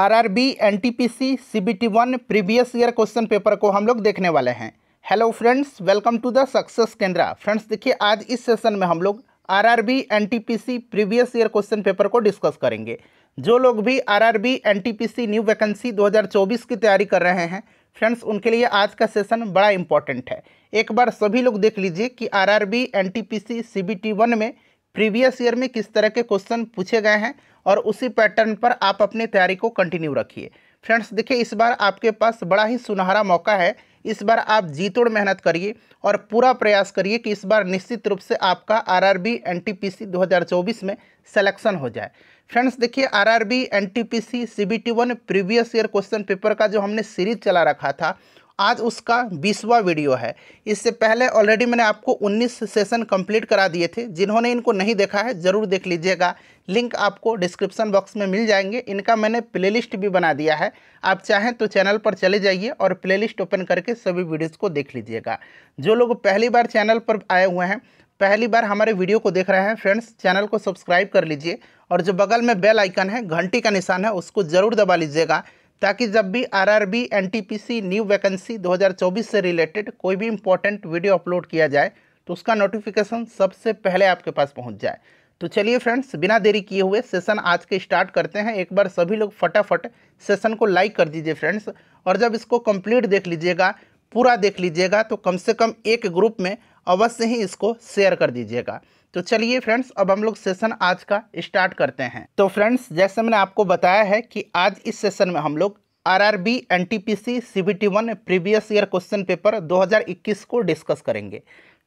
RRB NTPC CBT one previous year question paper को हम लोग देखने वाले हैं hello friends welcome to the success Kendra friends देखिए आज इस सेशन में हम लोग RRB NTPC previous year question paper को डिस्कस करेंगे जो लोग भी आरआरबी एनटीपीसी न्यू वैकेंसी 2024 की तैयारी कर रहे हैं फ्रेंड्स उनके लिए आज का सेशन बड़ा इंपॉर्टेंट है एक बार सभी लोग देख लीजिए कि सी बी टी वन में प्रीवियस ईयर में किस तरह के क्वेश्चन पूछे गए हैं और उसी पैटर्न पर आप अपनी तैयारी को कंटिन्यू रखिए फ्रेंड्स देखिए इस बार आपके पास बड़ा ही सुनहरा मौका है इस बार आप जीतोड़ मेहनत करिए और पूरा प्रयास करिए कि इस बार निश्चित रूप से आपका आरआरबी एनटीपीसी 2024 में सिलेक्शन हो जाए फ्रेंड्स देखिए RRB NTPC CBT one previous year question paper का जो हमने सीरीज चला रखा था आज उसका बीसवा वीडियो है इससे पहले ऑलरेडी मैंने आपको 19 सेशन कंप्लीट करा दिए थे जिन्होंने इनको नहीं देखा है ज़रूर देख लीजिएगा लिंक आपको डिस्क्रिप्शन बॉक्स में मिल जाएंगे इनका मैंने प्लेलिस्ट भी बना दिया है आप चाहें तो चैनल पर चले जाइए और प्लेलिस्ट ओपन करके सभी वीडियोज़ को देख लीजिएगा जो लोग पहली बार चैनल पर आए हुए हैं पहली बार हमारे वीडियो को देख रहे हैं फ्रेंड्स चैनल को सब्सक्राइब कर लीजिए और जो बगल में बेल आइकन है घंटी का निशान है उसको ज़रूर दबा लीजिएगा ताकि जब भी आरआरबी एनटीपीसी न्यू वैकेंसी 2024 से रिलेटेड कोई भी इंपॉर्टेंट वीडियो अपलोड किया जाए तो उसका नोटिफिकेशन सबसे पहले आपके पास पहुंच जाए तो चलिए फ्रेंड्स बिना देरी किए हुए सेशन आज के स्टार्ट करते हैं एक बार सभी लोग फटाफट सेशन को लाइक कर दीजिए फ्रेंड्स और जब इसको कंप्लीट देख लीजिएगा पूरा देख लीजिएगा तो कम से कम एक ग्रुप में अवश्य ही इसको शेयर कर दीजिएगा तो चलिए फ्रेंड्स अब हम लोग सेशन आज का स्टार्ट करते हैं तो फ्रेंड्स जैसे मैंने आपको बताया है कि आज इस सेशन में हम लोग RRB NTPC CBT one previous year question paper 2021 को डिस्कस करेंगे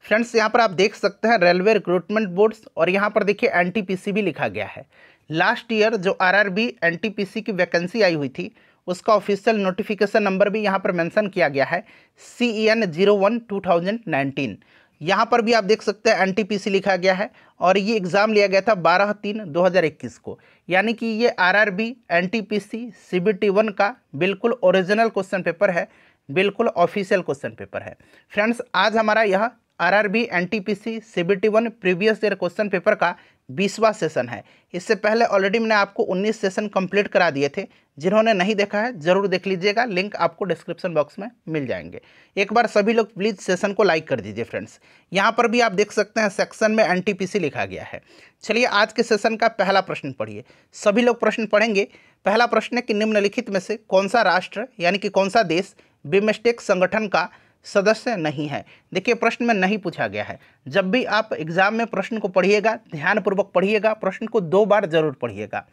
फ्रेंड्स यहाँ पर आप देख सकते हैं रेलवे रिक्रूटमेंट बोर्ड्स और यहाँ पर देखिए सी भी लिखा गया है लास्ट ईयर जो पी सी की वैकेंसी आई हुई थी उसका ऑफिशियल नोटिफिकेशन नंबर भी यहाँ पर मैंशन किया गया है C E N zero one two thousand nineteen यहाँ पर भी आप देख सकते हैं एनटीपीसी लिखा गया है और ये एग्ज़ाम लिया गया था 12 तीन 2021 को यानी कि ये आरआरबी एनटीपीसी सीबीटी वन का बिल्कुल ओरिजिनल क्वेश्चन पेपर है बिल्कुल ऑफिशियल क्वेश्चन पेपर है फ्रेंड्स आज हमारा यह RRB NTPC one previous year question paper का बीसवा सेशन है इससे पहले ऑलरेडी मैंने आपको 19 सेशन कंप्लीट करा दिए थे जिन्होंने नहीं देखा है जरूर देख लीजिएगा लिंक आपको डिस्क्रिप्शन बॉक्स में मिल जाएंगे एक बार सभी लोग प्लीज़ सेशन को लाइक कर दीजिए फ्रेंड्स यहाँ पर भी आप देख सकते हैं सेक्शन में एन लिखा गया है चलिए आज के सेशन का पहला प्रश्न पढ़िए सभी लोग प्रश्न पढ़ेंगे पहला प्रश्न है कि निम्नलिखित में से कौन सा राष्ट्र यानी कि कौन सा देश बिमस्टेक संगठन का सदस्य नहीं है देखिए प्रश्न में नहीं पूछा गया है जब भी आप एग्ज़ाम में प्रश्न को पढ़िएगा ध्यानपूर्वक पढ़िएगा प्रश्न को दो बार जरूर पढ़िएगा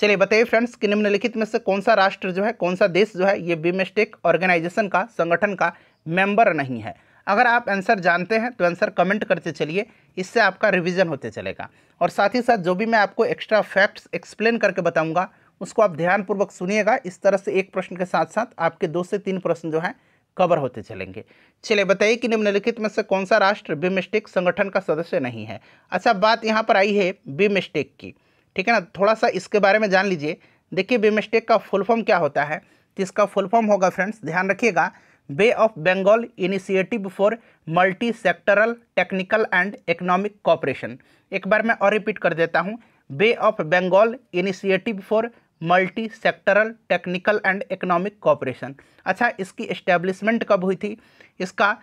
चलिए बताइए फ्रेंड्स कि निम्नलिखित में से कौन सा राष्ट्र जो है कौन सा देश जो है ये बीमेस्टेक ऑर्गेनाइजेशन का संगठन का मेंबर नहीं है अगर आप आंसर जानते हैं तो आंसर कमेंट करते चलिए इससे आपका रिवीजन होते चलेगा और साथ ही साथ जो भी मैं आपको एक्स्ट्रा फैक्ट्स एक्सप्लेन करके बताऊंगा उसको आप ध्यानपूर्वक सुनिएगा इस तरह से एक प्रश्न के साथ साथ आपके दो से तीन प्रश्न जो हैं कवर होते चलेंगे चलिए बताइए कि निम्नलिखित में से कौन सा राष्ट्र बिमिस्टेक संगठन का सदस्य नहीं है अच्छा बात यहाँ पर आई है बिमिस्टेक की ठीक है ना थोड़ा सा इसके बारे में जान लीजिए देखिए बिमिस्टेक का फुल फॉर्म क्या होता है तो इसका फुल फॉर्म होगा फ्रेंड्स ध्यान रखिएगा Bay of Bengal initiative for multi sectoral technical and economic cooperation एक बार मैं और रिपीट कर देता हूँ Bay of Bengal initiative for multi sectoral technical and economic cooperation अच्छा इसकी इस्टेब्लिशमेंट कब हुई थी इसका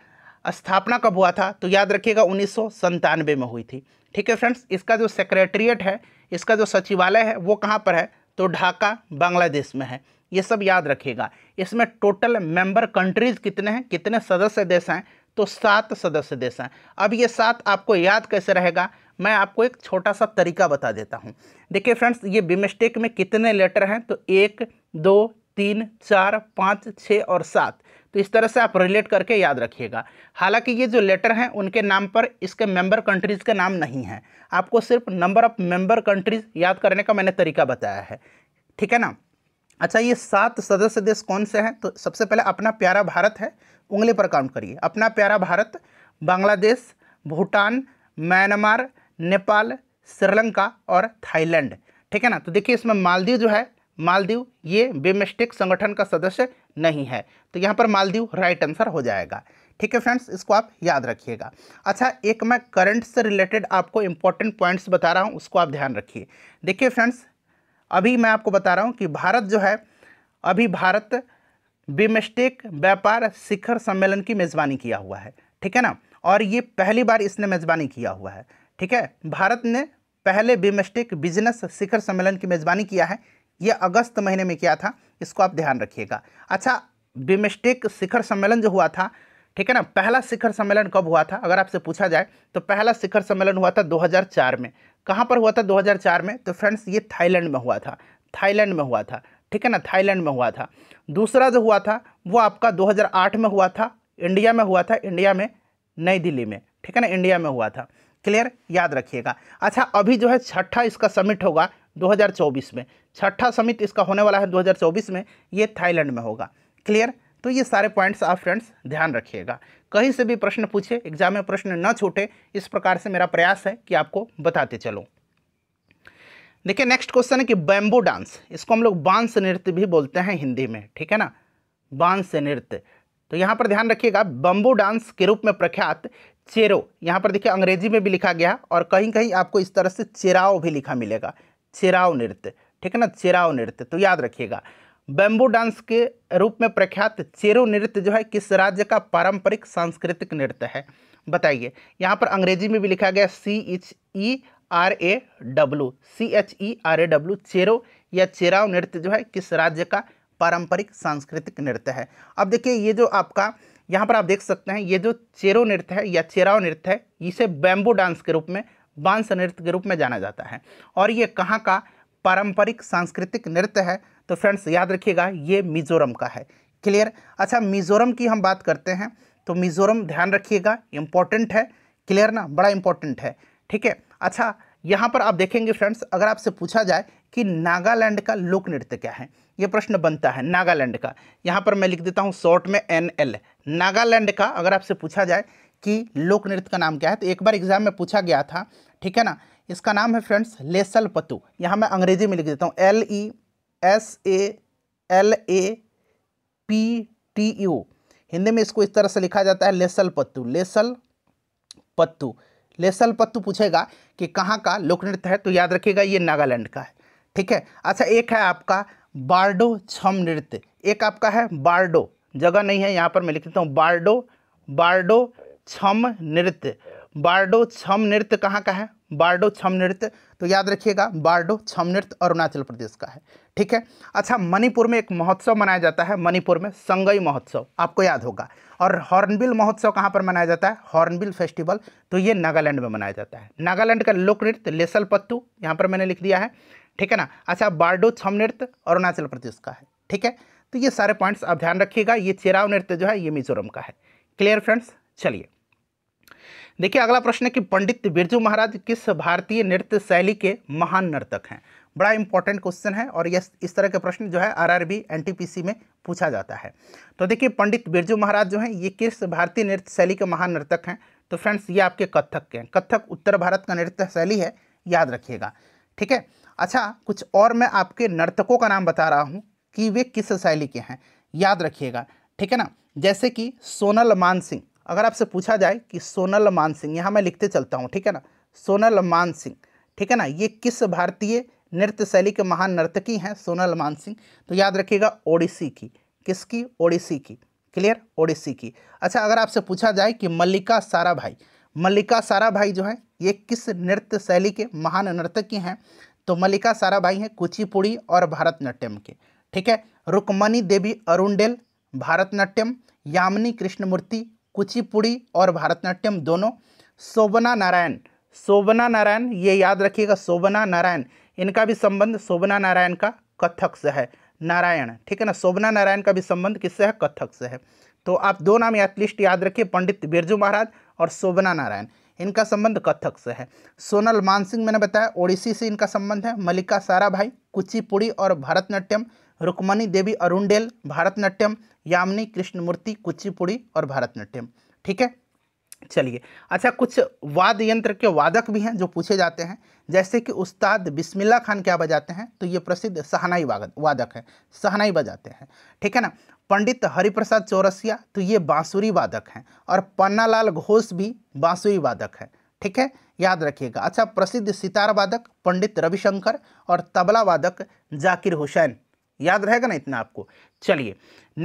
स्थापना कब हुआ था तो याद रखिएगा उन्नीस में हुई थी ठीक है फ्रेंड्स इसका जो सेक्रेटरीट है इसका जो सचिवालय है वो कहाँ पर है तो ढाका बांग्लादेश में है ये सब याद रखिएगा इसमें टोटल मेंबर कंट्रीज़ कितने हैं कितने सदस्य देश हैं तो सात सदस्य देश हैं अब ये सात आपको याद कैसे रहेगा मैं आपको एक छोटा सा तरीका बता देता हूँ देखिए फ्रेंड्स ये बिमिस्टेक में कितने लेटर हैं तो एक दो तीन चार पाँच छः और सात तो इस तरह से आप रिलेट करके याद रखिएगा हालांकि ये जो लेटर हैं उनके नाम पर इसके मेंबर कंट्रीज़ के नाम नहीं हैं आपको सिर्फ नंबर ऑफ मेंबर कंट्रीज़ याद करने का मैंने तरीका बताया है ठीक है ना अच्छा ये सात सदस्य देश कौन से हैं तो सबसे पहले अपना प्यारा भारत है उंगली पर काउंट करिए अपना प्यारा भारत बांग्लादेश भूटान म्यांमार नेपाल श्रीलंका और थाईलैंड ठीक है ना तो देखिए इसमें मालदीव जो है मालदीव ये बेमेस्टिक संगठन का सदस्य नहीं है तो यहाँ पर मालदीव राइट आंसर हो जाएगा ठीक है फ्रेंड्स इसको आप याद रखिएगा अच्छा एक मैं करंट से रिलेटेड आपको इम्पोर्टेंट पॉइंट्स बता रहा हूँ उसको आप ध्यान रखिए देखिए फ्रेंड्स अभी मैं आपको बता रहा हूँ कि भारत जो है अभी भारत बिमस्टेक व्यापार शिखर सम्मेलन की मेज़बानी किया हुआ है ठीक है ना और ये पहली बार इसने मेज़बानी किया हुआ है ठीक है भारत ने पहले बिमेस्टिक बिजनेस शिखर सम्मेलन की मेज़बानी किया है ये अगस्त महीने में किया था इसको आप ध्यान रखिएगा अच्छा बिमेस्टिक शिखर सम्मेलन जो हुआ था ठीक है ना पहला शिखर सम्मेलन कब हुआ था अगर आपसे पूछा जाए तो पहला शिखर सम्मेलन हुआ था 2004 में कहाँ पर हुआ था 2004 में तो फ्रेंड्स ये थाईलैंड में हुआ था थाईलैंड में हुआ था ठीक है ना थाईलैंड में हुआ था दूसरा जो हुआ था वो आपका 2008 में हुआ था इंडिया में हुआ था इंडिया में नई दिल्ली में ठीक है ना इंडिया में हुआ था क्लियर याद रखिएगा अच्छा अभी जो है छठा इसका समिट होगा 2024 में छठा समिट इसका होने वाला है 2024 में ये थाईलैंड में होगा क्लियर तो ये सारे पॉइंट्स आप फ्रेंड्स ध्यान रखिएगा कहीं से भी प्रश्न पूछे एग्जाम में प्रश्न न छूटे इस प्रकार से मेरा प्रयास है कि आपको बताते चलूँ देखिए नेक्स्ट क्वेश्चन है कि बैम्बू डांस इसको हम लोग बांस नृत्य भी बोलते हैं हिंदी में ठीक है ना बांस नृत्य तो यहाँ पर ध्यान रखिएगा बम्बू डांस के रूप में प्रख्यात चेरो यहाँ पर देखिए अंग्रेजी में भी लिखा गया और कहीं कहीं आपको इस तरह से चेराव भी लिखा मिलेगा चेराव नृत्य ठीक है ना चेराव नृत्य तो याद रखिएगा बेम्बू डांस के रूप में प्रख्यात चेरो नृत्य जो है किस राज्य का पारंपरिक सांस्कृतिक नृत्य है बताइए यहाँ पर अंग्रेजी में भी लिखा गया C H E R A W C H E R A W Chero या चेराव नृत्य जो है किस राज्य का पारंपरिक सांस्कृतिक नृत्य है अब देखिए ये जो आपका यहाँ पर आप देख सकते हैं ये जो चेरो नृत्य है या चेराव नृत्य है इसे बैम्बू डांस के रूप में बांस नृत्य के रूप में जाना जाता है और ये कहाँ का पारंपरिक सांस्कृतिक नृत्य है तो फ्रेंड्स याद रखिएगा ये मिजोरम का है क्लियर अच्छा मिजोरम की हम बात करते हैं तो मिजोरम ध्यान रखिएगा इम्पॉर्टेंट है क्लियर ना बड़ा इम्पॉर्टेंट है ठीक है अच्छा यहाँ पर आप देखेंगे फ्रेंड्स अगर आपसे पूछा जाए कि नागालैंड का लोक नृत्य क्या है ये प्रश्न बनता है नागालैंड का यहाँ पर मैं लिख देता हूँ शॉर्ट में एन एल नागालैंड का अगर आपसे पूछा जाए कि लोक नृत्य का नाम क्या है तो एक बार एग्जाम में पूछा गया था ठीक है ना इसका नाम है फ्रेंड्स लेसल पतु यहाँ मैं अंग्रेजी में लिख देता हूँ L E S A L A P T U Hindi में इसको इस तरह से लिखा जाता है लेसल पत्तु लेसल पत्तू लेसल पत्तु पूछेगा कि कहाँ का लोक नृत्य है तो याद रखिएगा ये नागालैंड का है ठीक है अच्छा एक है आपका बार्डो छम नृत्य एक आपका है बार्डो जगह नहीं है यहाँ पर मैं लिख देता हूँ बार्डो बार्डो छम नृत्य बार्डो छम नृत्य कहाँ का है बार्डो छम नृत्य तो याद रखिएगा बार्डो छम नृत्य अरुणाचल प्रदेश का है ठीक है अच्छा मणिपुर में एक महोत्सव मनाया जाता है मणिपुर में संगई महोत्सव आपको याद होगा और हॉर्नबिल महोत्सव कहाँ पर मनाया जाता है हॉर्नबिल फेस्टिवल तो ये नागालैंड में मनाया जाता है नागालैंड का लोक नृत्य लेसल पत्तू यहाँ पर मैंने लिख दिया है ठीक है ना अच्छा बारडो छम नृत्य अरुणाचल प्रदेश का है ठीक है तो ये सारे पॉइंट्स आप ध्यान रखिएगा ये चेराव नृत्य जो है ये मिजोरम का है क्लियर फ्रेंड्स चलिए देखिए अगला प्रश्न है कि पंडित बिरजू महाराज किस भारतीय नृत्य शैली के महान नर्तक हैं बड़ा इंपॉर्टेंट क्वेश्चन है और यस इस तरह के प्रश्न जो है आरआरबी एनटीपीसी में पूछा जाता है तो देखिए पंडित बिरजू महाराज जो हैं ये किस भारतीय नृत्य शैली के महान नर्तक हैं तो फ्रेंड्स ये आपके कथक के हैं कथक उत्तर भारत का नृत्य शैली है याद रखिएगा ठीक है अच्छा कुछ और मैं आपके नर्तकों का नाम बता रहा हूँ कि वे किस शैली के हैं याद रखिएगा ठीक है ना जैसे कि सोनल मान सिंह अगर आपसे पूछा जाए कि सोनल मान सिंह यहाँ मैं लिखते चलता हूँ ठीक है ना सोनल मान सिंह ठीक है ना ये किस भारतीय नृत्य शैली के महान नर्तकी हैं सोनल मान सिंह तो याद रखिएगा ओडिसी की किसकी ओडिसी की क्लियर ओडिसी की अच्छा अगर आपसे पूछा जाए कि मल्लिका सारा भाई मल्लिका सारा भाई जो है ये किस नृत्य शैली के महान नर्तकी हैं तो मल्लिका साराभाई हैं कुचिपुड़ी और भारतनाट्यम के ठीक है रुकमणी देवी अरुणडेल भारतनाट्यम यामिनी कृष्णमूर्ति कुचिपुड़ी और भारतनाट्यम दोनों शोभना नारायण शोभना नारायण ये याद रखिएगा शोभना नारायण इनका भी संबंध शोभना नारायण का कथक से है नारायण ठीक है ना शोभना नारायण का भी संबंध किससे है कथक से है तो आप दो नाम एटलीस्ट याद रखिए पंडित बिरजू महाराज और शोभना नारायण इनका संबंध कथक से है सोनल मानसिंह मैंने बताया ओडिसी से इनका संबंध है मल्लिका भाई कुचिपुड़ी और भरतनाट्यम रुक्मणी देवी अरुणडेल भारतनाट्यम यामिनी कृष्णमूर्ति कुचिपुड़ी और भारतनाट्यम ठीक है चलिए अच्छा कुछ वाद यंत्र के वादक भी हैं जो पूछे जाते हैं जैसे कि उस्ताद बिस्मिल्ला खान क्या बजाते हैं तो ये प्रसिद्ध सहनाई वादक है सहनाई बजाते हैं ठीक है ना पंडित हरिप्रसाद चौरसिया तो ये बांसुरी वादक हैं और पन्नालाल घोष भी बांसुरी वादक हैं ठीक है याद रखिएगा अच्छा प्रसिद्ध सितार वादक पंडित रविशंकर और तबला वादक जाकिर हुसैन याद रहेगा ना इतना आपको चलिए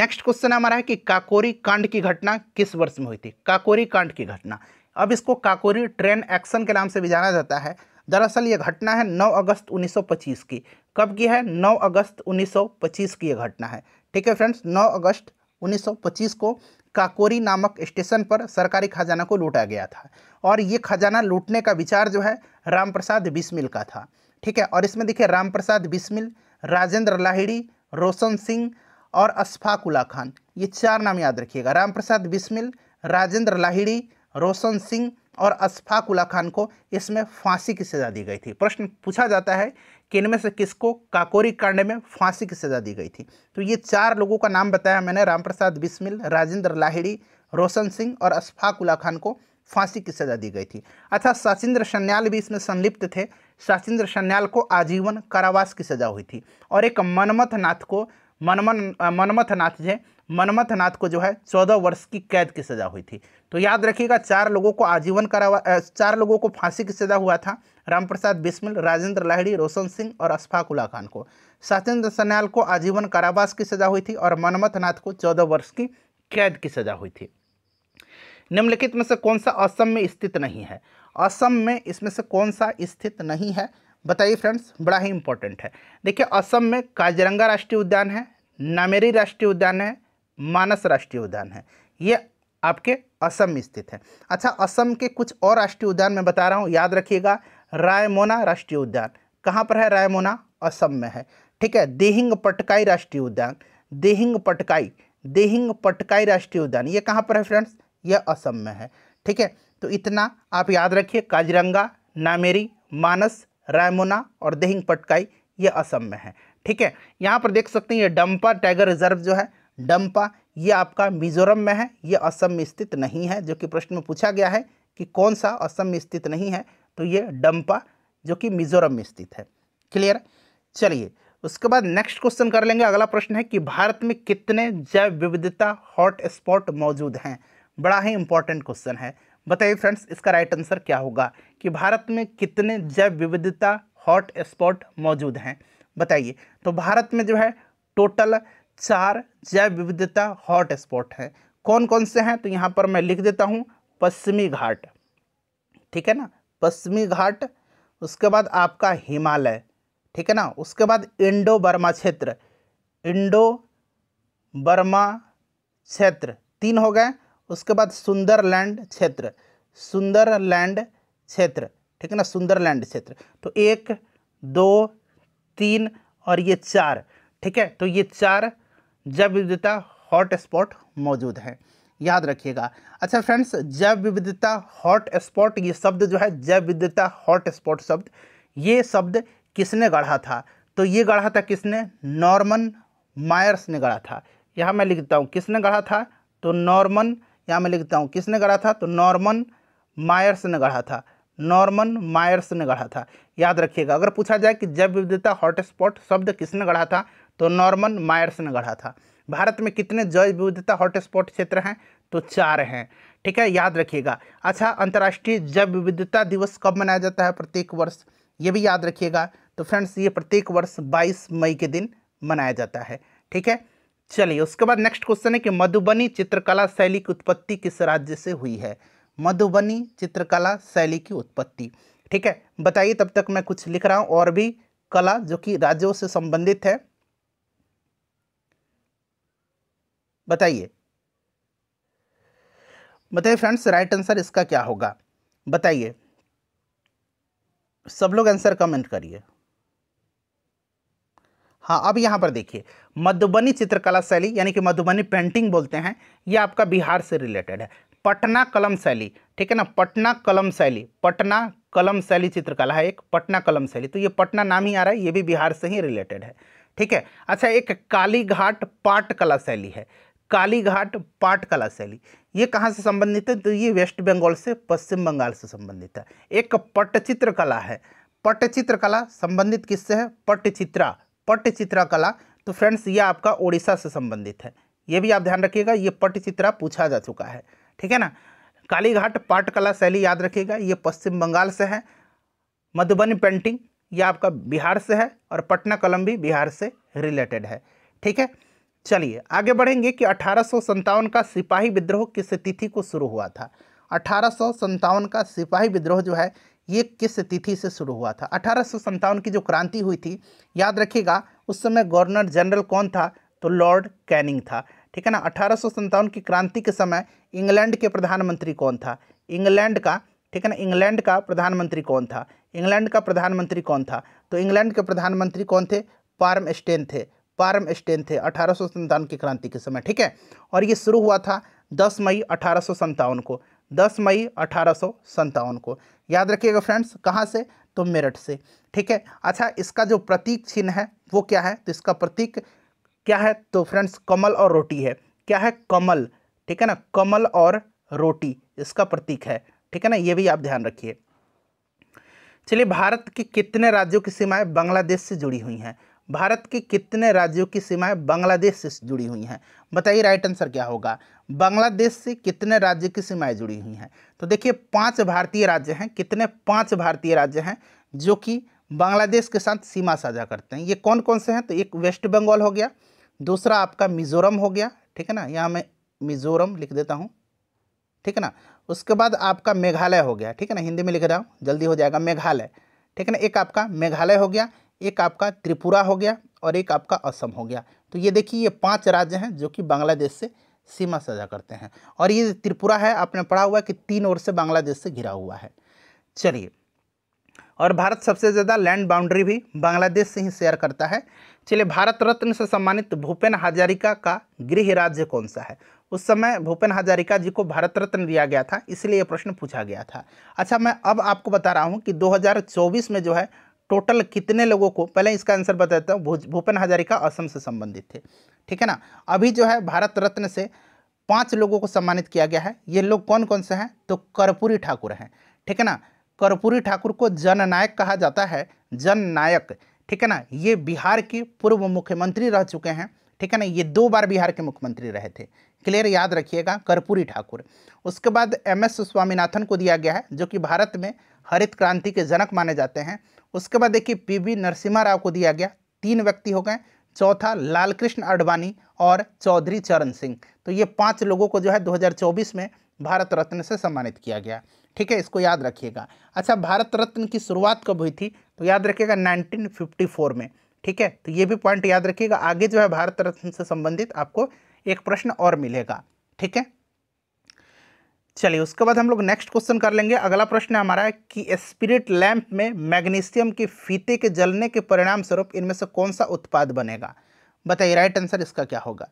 नेक्स्ट क्वेश्चन हमारा है कि काकोरी कांड की घटना किस वर्ष में हुई थी काकोरी कांड की घटना अब इसको काकोरी ट्रेन एक्शन के नाम से भी जाना जाता है दरअसल ये घटना है 9 अगस्त 1925 की कब की है 9 अगस्त 1925 की यह घटना है ठीक है फ्रेंड्स 9 अगस्त 1925 को काकोरी नामक स्टेशन पर सरकारी खजाना को लूटा गया था और ये खजाना लूटने का विचार जो है राम प्रसाद बिस्मिल का था ठीक है और इसमें देखिए राम प्रसाद बिस्मिल राजेंद्र लाहिड़ी रोशन सिंह और अशफाकुल्ला खान ये चार नाम याद रखिएगा राम प्रसाद बिस्मिल राजेंद्र लाहिड़ी रोशन सिंह और अशफाक उल्ला खान को इसमें फांसी की सज़ा दी गई थी प्रश्न पूछा जाता है कि इनमें से किसको काकोरी कांड में फांसी की सज़ा दी गई थी तो ये चार लोगों का नाम बताया मैंने रामप्रसाद बिस्मिल राजेंद्र लाहिड़ी रोशन सिंह और अशफाक उला खान को फांसी की सज़ा दी गई थी अच्छा साचिंद्र सन्याल भी इसमें संलिप्त थे साचिंद्र सन्याल को आजीवन कारावास की सज़ा हुई थी और एक मनमथ नाथ को मनमन मनमथ नाथ जी मनमथ नाथ को जो है चौदह वर्ष की कैद की सज़ा हुई थी तो याद रखिएगा चार लोगों को आजीवन कारावा चार लोगों को फांसी की सज़ा हुआ था रामप्रसाद बिस्मिल राजेंद्र लाहड़ी रोशन सिंह और अशफाक उला खान को सत्येंद्र सन्याल को आजीवन कारावास की सज़ा हुई थी और मनमथ नाथ को चौदह वर्ष की कैद की सज़ा हुई थी निम्नलिखित में से कौन सा असम में स्थित नहीं है असम में इसमें से कौन सा स्थित नहीं है बताइए फ्रेंड्स बड़ा ही इंपॉर्टेंट है देखिए असम में काजरंगा राष्ट्रीय उद्यान है नामेरी राष्ट्रीय उद्यान है मानस राष्ट्रीय उद्यान है ये आपके असम में स्थित है अच्छा असम के कुछ और राष्ट्रीय उद्यान मैं बता रहा हूँ याद रखिएगा रायमोना राष्ट्रीय उद्यान कहाँ पर है रायमोना असम में है ठीक है देहिंग पटकाई राष्ट्रीय उद्यान देहिंग पटकाई देहिंग पटकाई राष्ट्रीय उद्यान ये कहाँ पर है फ्रेंड्स यह असम में है ठीक है तो इतना आप याद रखिए काजरंगा नामेरी मानस रायमोना और देहिंग पटकाई ये असम में है ठीक है यहाँ पर देख सकते हैं ये डम्पर टाइगर रिजर्व जो है डम्पा ये आपका मिजोरम में है ये असम में स्थित नहीं है जो कि प्रश्न में पूछा गया है कि कौन सा असम में स्थित नहीं है तो ये डम्पा जो कि मिजोरम में स्थित है क्लियर चलिए उसके बाद नेक्स्ट क्वेश्चन कर लेंगे अगला प्रश्न है कि भारत में कितने जैव विविधता हॉटस्पॉट मौजूद हैं बड़ा ही इंपॉर्टेंट क्वेश्चन है बताइए फ्रेंड्स इसका राइट आंसर क्या होगा कि भारत में कितने जैव विविधता हॉट स्पॉट मौजूद हैं बताइए तो भारत में जो है टोटल चार जैव विविधता हॉट स्पॉट हैं कौन कौन से हैं तो यहाँ पर मैं लिख देता हूँ पश्चिमी घाट ठीक है ना पश्चिमी घाट उसके बाद आपका हिमालय ठीक है ना उसके बाद इंडो बर्मा क्षेत्र इंडो बर्मा क्षेत्र तीन हो गए उसके बाद सुंदरलैंड क्षेत्र सुंदरलैंड क्षेत्र ठीक है ना सुंदरलैंड क्षेत्र तो एक दो तीन और ये चार ठीक है तो ये चार जैव विविधता हॉट स्पॉट मौजूद हैं याद रखिएगा अच्छा फ्रेंड्स जैव विविधता हॉट स्पॉट ये शब्द जो है जैव विविधता हॉट स्पॉट शब्द ये शब्द किसने गढ़ा था तो ये गढ़ा था किसने नॉर्मन मायर्स ने गढ़ा था यहाँ मैं लिखता हूँ किसने गढ़ा था तो नॉर्मन यहाँ मैं लिखता हूँ किसने गढ़ा था तो नॉर्मन मायर्स ने गढ़ा था नॉर्मन मायर्स ने गढ़ा था याद रखिएगा अगर पूछा जाए कि जैव विविधता हॉटस्पॉट शब्द किसने गढ़ा था तो नॉर्मन मायर्स ने गढ़ा था भारत में कितने जैव विविधता हॉटस्पॉट क्षेत्र हैं तो चार हैं ठीक है याद रखिएगा अच्छा अंतर्राष्ट्रीय जैव विविधता दिवस कब मनाया जाता है प्रत्येक वर्ष ये भी याद रखिएगा तो फ्रेंड्स ये प्रत्येक वर्ष 22 मई के दिन मनाया जाता है ठीक है चलिए उसके बाद नेक्स्ट क्वेश्चन है कि मधुबनी चित्रकला शैली की उत्पत्ति किस राज्य से हुई है मधुबनी चित्रकला शैली की उत्पत्ति ठीक है बताइए तब तक मैं कुछ लिख रहा हूँ और भी कला जो कि राज्यों से संबंधित है बताइए बताइए फ्रेंड्स राइट आंसर इसका क्या होगा बताइए सब लोग आंसर कमेंट करिए हाँ अब यहाँ पर देखिए मधुबनी चित्रकला शैली यानी कि मधुबनी पेंटिंग बोलते हैं ये आपका बिहार से रिलेटेड है पटना कलम शैली ठीक है ना पटना कलम शैली पटना कलम शैली चित्रकला है एक पटना कलम शैली तो ये पटना नाम ही आ रहा है ये भी बिहार से ही रिलेटेड है ठीक है अच्छा एक कालीघाट पाट कला शैली है कालीघाट पाटकला शैली ये कहाँ से संबंधित है तो ये वेस्ट बंगाल से पश्चिम बंगाल से संबंधित है एक पट्टचित्र कला है पट्टचित्र कला संबंधित किससे है पट्टचित्रा पट्टचित्रा कला तो फ्रेंड्स ये आपका ओडिशा से संबंधित है ये भी आप ध्यान रखिएगा ये पट्टचित्रा पूछा जा चुका है ठीक है ना कालीघाट पाटकला शैली याद रखिएगा ये पश्चिम बंगाल से है मधुबनी पेंटिंग यह आपका बिहार से है और पटना कलम भी बिहार से रिलेटेड है ठीक है चलिए आगे बढ़ेंगे कि अठारह का सिपाही विद्रोह किस तिथि को शुरू हुआ था अठारह का सिपाही विद्रोह जो है ये किस तिथि से शुरू हुआ था अठारह की जो क्रांति हुई थी याद रखिएगा उस समय गवर्नर जनरल कौन था तो लॉर्ड कैनिंग था ठीक है ना अठारह की क्रांति के समय इंग्लैंड के प्रधानमंत्री कौन था इंग्लैंड का ठीक है ना इंग्लैंड का प्रधानमंत्री कौन था इंग्लैंड का प्रधानमंत्री कौन था तो इंग्लैंड के प्रधानमंत्री कौन थे पार्म थे पारम स्टेन थे अठारह की क्रांति के समय ठीक है और ये शुरू हुआ था दस मई अठारह को दस मई अठारह को याद रखिएगा फ्रेंड्स कहाँ से तो मेरठ से ठीक है अच्छा इसका जो प्रतीक चिन्ह है वो क्या है तो इसका प्रतीक क्या है तो फ्रेंड्स कमल और रोटी है क्या है कमल ठीक है ना कमल और रोटी इसका प्रतीक है ठीक है ना ये भी आप ध्यान रखिए चलिए भारत के कितने राज्यों की सीमाएं बांग्लादेश से जुड़ी हुई हैं भारत के कितने राज्यों की सीमाएं बांग्लादेश से जुड़ी हुई हैं बताइए राइट आंसर क्या होगा बांग्लादेश से कितने राज्यों की सीमाएं जुड़ी हुई हैं तो देखिए पांच भारतीय राज्य हैं कितने पांच भारतीय राज्य हैं जो कि बांग्लादेश के साथ सीमा साझा करते हैं ये कौन कौन से हैं तो एक वेस्ट बंगाल हो गया दूसरा आपका मिजोरम हो गया ठीक है ना यहाँ मैं मिजोरम लिख देता हूँ ठीक है ना उसके बाद आपका मेघालय हो गया ठीक है ना हिंदी में लिख रहा हूँ जल्दी हो जाएगा मेघालय ठीक है ना एक आपका मेघालय हो गया एक आपका त्रिपुरा हो गया और एक आपका असम हो गया तो ये देखिए ये पांच राज्य हैं जो कि बांग्लादेश से सीमा साझा करते हैं और ये त्रिपुरा है आपने पढ़ा हुआ है कि तीन ओर से बांग्लादेश से घिरा हुआ है चलिए और भारत सबसे ज़्यादा लैंड बाउंड्री भी बांग्लादेश से ही शेयर करता है चलिए भारत रत्न से सम्मानित भूपेन हजारिका का गृह राज्य कौन सा है उस समय भूपेन हजारिका जी को भारत रत्न दिया गया था इसलिए यह प्रश्न पूछा गया था अच्छा मैं अब आपको बता रहा हूँ कि 2024 में जो है टोटल कितने लोगों को पहले इसका आंसर बता देता हूँ भूपेन हजारिका असम से संबंधित थे ठीक है ना अभी जो है भारत रत्न से पांच लोगों को सम्मानित किया गया है ये लोग कौन कौन से हैं तो कर्पूरी ठाकुर हैं ठीक है ना कर्पूरी ठाकुर को जननायक कहा जाता है जननायक ठीक है ना ये बिहार के पूर्व मुख्यमंत्री रह चुके हैं ठीक है ना ये दो बार बिहार के मुख्यमंत्री रहे थे क्लियर याद रखिएगा कर्पूरी ठाकुर उसके बाद एम एस स्वामीनाथन को दिया गया है जो कि भारत में हरित क्रांति के जनक माने जाते हैं उसके बाद देखिए पीवी नरसिम्हा राव को दिया गया तीन व्यक्ति हो गए चौथा लालकृष्ण अडवाणी और चौधरी चरण सिंह तो ये पांच लोगों को जो है 2024 में भारत रत्न से सम्मानित किया गया ठीक है इसको याद रखिएगा अच्छा भारत रत्न की शुरुआत कब हुई थी तो याद रखिएगा 1954 में ठीक है तो ये भी पॉइंट याद रखिएगा आगे जो है भारत रत्न से संबंधित आपको एक प्रश्न और मिलेगा ठीक है चलिए उसके बाद हम लोग नेक्स्ट क्वेश्चन कर लेंगे अगला प्रश्न हमारा है कि स्पिरिट लैंप में मैग्नीशियम के फीते के जलने के परिणाम स्वरूप इनमें से कौन सा उत्पाद बनेगा बताइए राइट आंसर इसका क्या होगा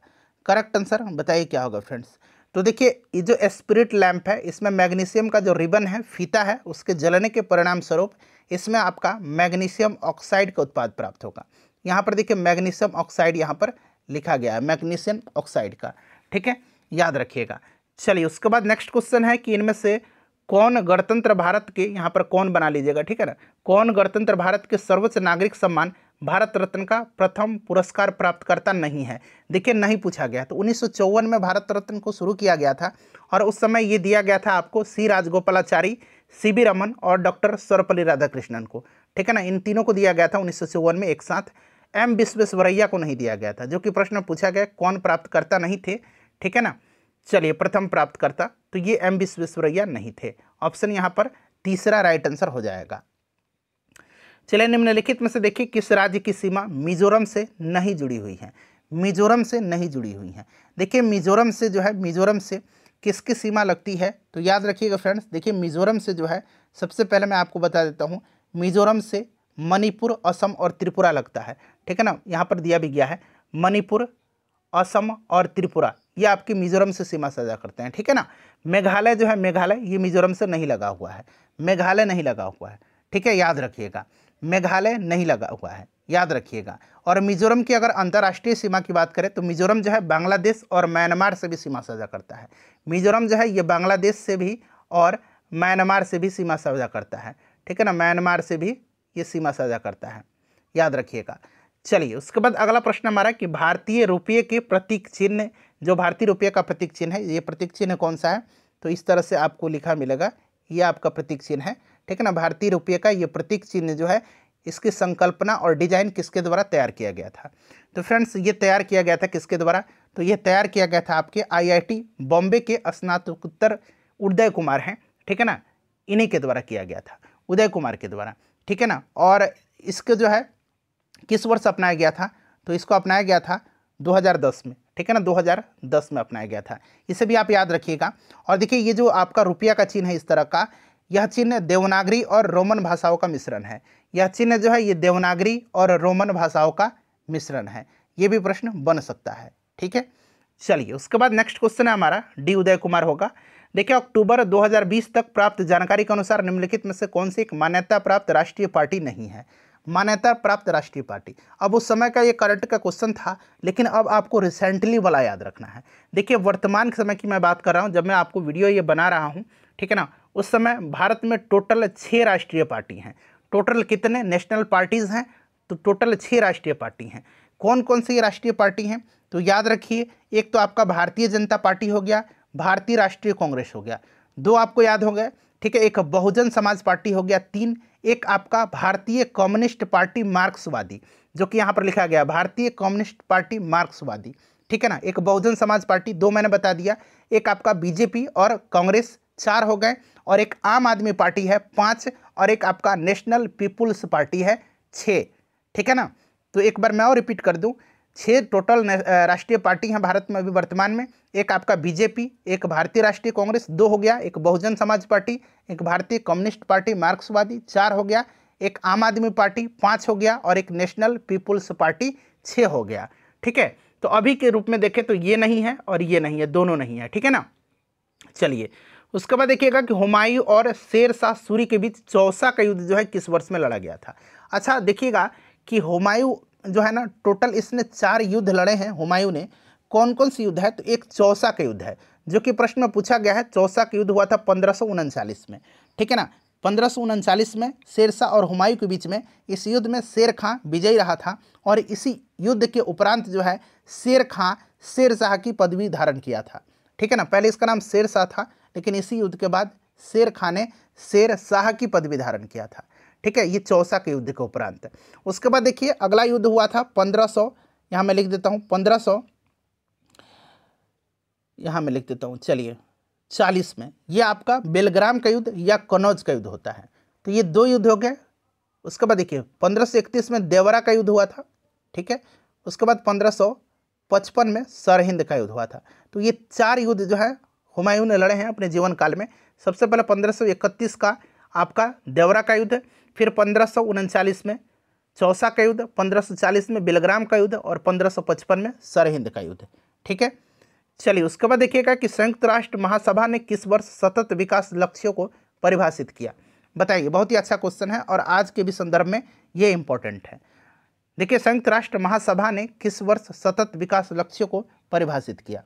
करेक्ट आंसर बताइए क्या होगा फ्रेंड्स तो देखिए ये जो स्पिरिट लैंप है इसमें मैग्नीशियम का जो रिबन है फीता है उसके जलने के परिणाम स्वरूप इसमें आपका मैग्नीशियम ऑक्साइड का उत्पाद प्राप्त होगा यहाँ पर देखिए मैग्नीशियम ऑक्साइड यहाँ पर लिखा गया है मैग्नीशियम ऑक्साइड का ठीक है याद रखिएगा चलिए उसके बाद नेक्स्ट क्वेश्चन है कि इनमें से कौन गणतंत्र भारत के यहाँ पर कौन बना लीजिएगा ठीक है ना कौन गणतंत्र भारत के सर्वोच्च नागरिक सम्मान भारत रत्न का प्रथम पुरस्कार प्राप्तकर्ता नहीं है देखिए नहीं पूछा गया तो उन्नीस में भारत रत्न को शुरू किया गया था और उस समय ये दिया गया था आपको C Rajagopalachari C B Raman और डॉक्टर सर्वपल्ली राधाकृष्णन को ठीक है ना इन तीनों को दिया गया था उन्नीस में एक साथ एम विश्वेश्वरैया को नहीं दिया गया था जो कि प्रश्न पूछा गया कौन प्राप्तकर्ता नहीं थे ठीक है ना चलिए प्रथम प्राप्तकर्ता तो ये एम विश्वेश्वरैया नहीं थे ऑप्शन यहाँ पर तीसरा राइट आंसर हो जाएगा चलिए निम्नलिखित में से देखिए किस राज्य की सीमा मिजोरम से नहीं जुड़ी हुई है मिजोरम से नहीं जुड़ी हुई है देखिए मिजोरम से जो है मिजोरम से किसकी सीमा लगती है तो याद रखिएगा फ्रेंड्स देखिए मिजोरम से जो है सबसे पहले मैं आपको बता देता हूँ मिजोरम से मणिपुर असम और त्रिपुरा लगता है ठीक है ना यहाँ पर दिया भी गया है मणिपुर असम और त्रिपुरा ये आपकी मिजोरम से सीमा साझा करते हैं ठीक है ना मेघालय जो है मेघालय ये मिजोरम से नहीं लगा हुआ है मेघालय नहीं लगा हुआ है ठीक है याद रखिएगा मेघालय नहीं लगा हुआ है याद रखिएगा और मिजोरम की अगर अंतर्राष्ट्रीय सीमा की बात करें तो मिजोरम जो है बांग्लादेश और म्यांमार से भी सीमा साझा करता है मिजोरम जो है ये बांग्लादेश से भी और म्यांमार से भी सीमा साझा करता है ठीक है ना म्यांमार से भी ये सीमा साझा करता है याद रखिएगा चलिए उसके बाद अगला प्रश्न हमारा कि भारतीय रुपये के प्रतीक चिन्ह जो भारतीय रुपये का प्रतीक चिन्ह है ये प्रतीक चिन्ह कौन सा है तो इस तरह से आपको लिखा मिलेगा ये आपका प्रतीक चिन्ह है ठीक है ना भारतीय रुपये का ये प्रतीक चिन्ह जो है इसकी संकल्पना और डिजाइन किसके द्वारा तैयार किया गया था तो फ्रेंड्स ये तैयार किया गया था किसके द्वारा तो ये तैयार किया गया था आपके आईआईटी बॉम्बे के स्नातकोत्तर उदय कुमार हैं ठीक है ना इन्हीं के द्वारा किया गया था उदय कुमार के द्वारा ठीक है ना और इसके जो है किस वर्ष अपनाया गया था तो इसको अपनाया गया था 2010 में ठीक है ना 2010 में अपनाया गया था इसे भी आप याद रखिएगा और देखिए ये जो आपका रुपया का चिन्ह है इस तरह का यह चिन्ह देवनागरी और रोमन भाषाओं का मिश्रण है यह चिन्ह जो है ये देवनागरी और रोमन भाषाओं का मिश्रण है ये भी प्रश्न बन सकता है ठीक है चलिए उसके बाद नेक्स्ट क्वेश्चन है हमारा डी उदय कुमार होगा देखिए अक्टूबर 2020 तक प्राप्त जानकारी के अनुसार निम्नलिखित में से कौन सी एक मान्यता प्राप्त राष्ट्रीय पार्टी नहीं है मान्यता प्राप्त राष्ट्रीय पार्टी अब उस समय का ये करंट का क्वेश्चन था लेकिन अब आपको रिसेंटली वाला याद रखना है देखिए वर्तमान समय की मैं बात कर रहा हूँ जब मैं आपको वीडियो ये बना रहा हूँ ठीक है ना उस समय भारत में टोटल छः राष्ट्रीय पार्टी हैं टोटल कितने नेशनल पार्टीज़ हैं तो टोटल छः राष्ट्रीय पार्टी हैं कौन कौन सी राष्ट्रीय पार्टी हैं तो याद रखिए एक तो आपका भारतीय जनता पार्टी हो गया भारतीय राष्ट्रीय कांग्रेस हो गया दो आपको याद हो गए ठीक है एक बहुजन समाज पार्टी हो गया तीन एक आपका भारतीय कम्युनिस्ट पार्टी मार्क्सवादी जो कि यहाँ पर लिखा गया भारतीय कम्युनिस्ट पार्टी मार्क्सवादी ठीक है ना एक बहुजन समाज पार्टी दो मैंने बता दिया एक आपका बीजेपी और कांग्रेस चार हो गए और एक आम आदमी पार्टी है पाँच और एक आपका नेशनल पीपुल्स पार्टी है छः ठीक है ना तो एक बार मैं और रिपीट कर दूँ छः टोटल राष्ट्रीय पार्टी हैं भारत में अभी वर्तमान में एक आपका बीजेपी एक भारतीय राष्ट्रीय कांग्रेस दो हो गया एक बहुजन समाज पार्टी एक भारतीय कम्युनिस्ट पार्टी मार्क्सवादी चार हो गया एक आम आदमी पार्टी पाँच हो गया और एक नेशनल पीपुल्स पार्टी छः हो गया ठीक है तो अभी के रूप में देखें तो ये नहीं है और ये नहीं है दोनों नहीं है ठीक है ना चलिए उसके बाद देखिएगा कि हुमायूं और शेर शाह सूरी के बीच चौसा का युद्ध जो है किस वर्ष में लड़ा गया था अच्छा देखिएगा कि हुमायूं जो है ना टोटल इसने चार युद्ध लड़े हैं हुमायूं ने कौन कौन सी युद्ध है तो एक चौसा का युद्ध है जो कि प्रश्न में पूछा गया है चौसा का युद्ध हुआ था पंद्रह में ठीक है ना पंद्रह में शेरशाह और हुमायूं के बीच में इस युद्ध में शेर खां विजयी रहा था और इसी युद्ध के उपरांत जो है शेर खां शेरशाह की पदवी धारण किया था ठीक है ना पहले इसका नाम शेरशाह था लेकिन इसी युद्ध के बाद शेर खां ने शेर शाह की पदवी धारण किया था ठीक है ये चौसा के युद्ध के उपरांत उसके बाद देखिए अगला युद्ध हुआ था पंद्रह सौ यहाँ मैं लिख देता हूँ पंद्रह सौ यहाँ मैं लिख देता हूँ चलिए चालीस में ये आपका बेलग्राम का युद्ध या कनौज का युद्ध होता है तो ये दो युद्ध हो गए उसके बाद देखिए पंद्रह सौ इकतीस में देवरा का युद्ध हुआ था ठीक है उसके बाद पंद्रह सौ पचपन में सरहिंद का युद्ध हुआ था तो ये चार युद्ध जो है हुमायूं ने लड़े हैं अपने जीवन काल में सबसे पहले पंद्रह सौ इकतीस का आपका देवरा का युद्ध फिर पंद्रह सौ उनचालीस में चौसा का युद्ध पंद्रह सौ चालीस में बेलग्राम का युद्ध और पंद्रह सौ पचपन में सरहिंद का युद्ध ठीक है चलिए उसके बाद देखिएगा कि संयुक्त राष्ट्र महासभा ने किस वर्ष सतत विकास लक्ष्यों को परिभाषित किया बताइए बहुत ही अच्छा क्वेश्चन है और आज के भी संदर्भ में ये इम्पोर्टेंट है देखिए संयुक्त राष्ट्र महासभा ने किस वर्ष सतत विकास लक्ष्यों को परिभाषित किया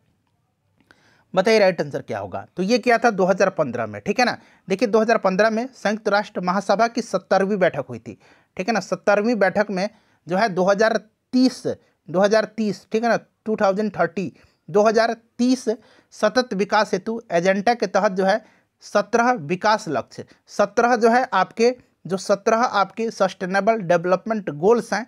बताइए राइट आंसर क्या होगा तो ये किया था 2015 में ठीक है ना देखिए 2015 में संयुक्त राष्ट्र महासभा की सत्तरवीं बैठक हुई थी ठीक है ना सत्तरवीं बैठक में जो है 2030 2030 ठीक है ना 2030 2030 सतत विकास हेतु एजेंडा के तहत जो है सत्रह विकास लक्ष्य सत्रह जो है आपके जो सत्रह आपके सस्टेनेबल डेवलपमेंट गोल्स हैं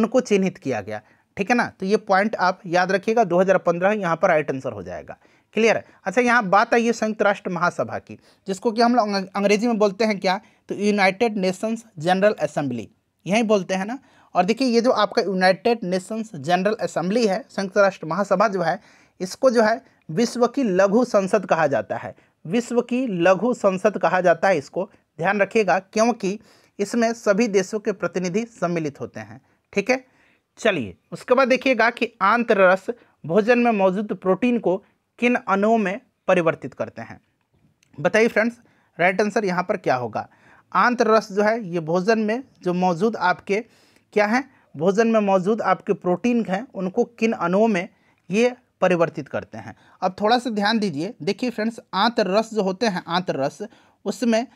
उनको चिन्हित किया गया ठीक है ना तो ये पॉइंट आप याद रखिएगा 2015 यहाँ पर राइट आंसर हो जाएगा क्लियर है अच्छा यहाँ बात आई है संयुक्त राष्ट्र महासभा की जिसको कि हम लोग अंग्रेजी में बोलते हैं क्या तो यूनाइटेड नेशंस जनरल असेंबली यही बोलते हैं ना और देखिए ये जो आपका यूनाइटेड नेशंस जनरल असेंबली है संयुक्त राष्ट्र महासभा जो है इसको जो है विश्व की लघु संसद कहा जाता है विश्व की लघु संसद कहा जाता है इसको ध्यान रखिएगा क्योंकि इसमें सभी देशों के प्रतिनिधि सम्मिलित होते हैं ठीक है चलिए उसके बाद देखिएगा कि आंतरस भोजन में मौजूद प्रोटीन को किन अणुओं में परिवर्तित करते हैं बताइए फ्रेंड्स राइट आंसर यहाँ पर क्या होगा आंतरस जो है ये भोजन में जो मौजूद आपके क्या हैं भोजन में मौजूद आपके प्रोटीन हैं उनको किन अणुओं में ये परिवर्तित करते हैं अब थोड़ा सा ध्यान दीजिए देखिए फ्रेंड्स आंतरस जो होते हैं आंतरस उसमें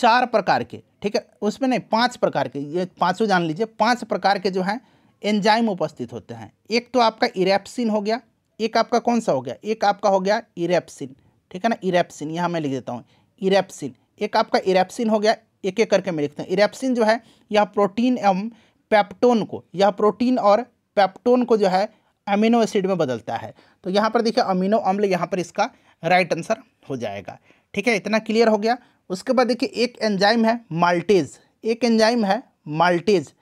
चार प्रकार के ठीक है उसमें नहीं पांच प्रकार के ये पांचों जान लीजिए पांच प्रकार के जो हैं एंजाइम उपस्थित होते हैं एक तो आपका इरेप्सिन हो गया एक आपका कौन सा हो गया एक आपका हो गया इरेप्सिन ठीक है ना इरेप्सिन यहाँ मैं लिख देता हूँ इरेप्सिन एक आपका इरेप्सिन हो गया एक एक करके मैं लिखता हूँ इरेप्सिन जो है यह प्रोटीन एवं पैप्टोन को यह प्रोटीन और पैप्टोन को जो है अमीनो एसिड में बदलता है तो यहाँ पर देखिए अमीनो अम्ल यहाँ पर इसका राइट आंसर हो जाएगा ठीक है इतना क्लियर हो गया उसके बाद देखिए एक एंजाइम है माल्टेज एक एंजाइम है माल्टेज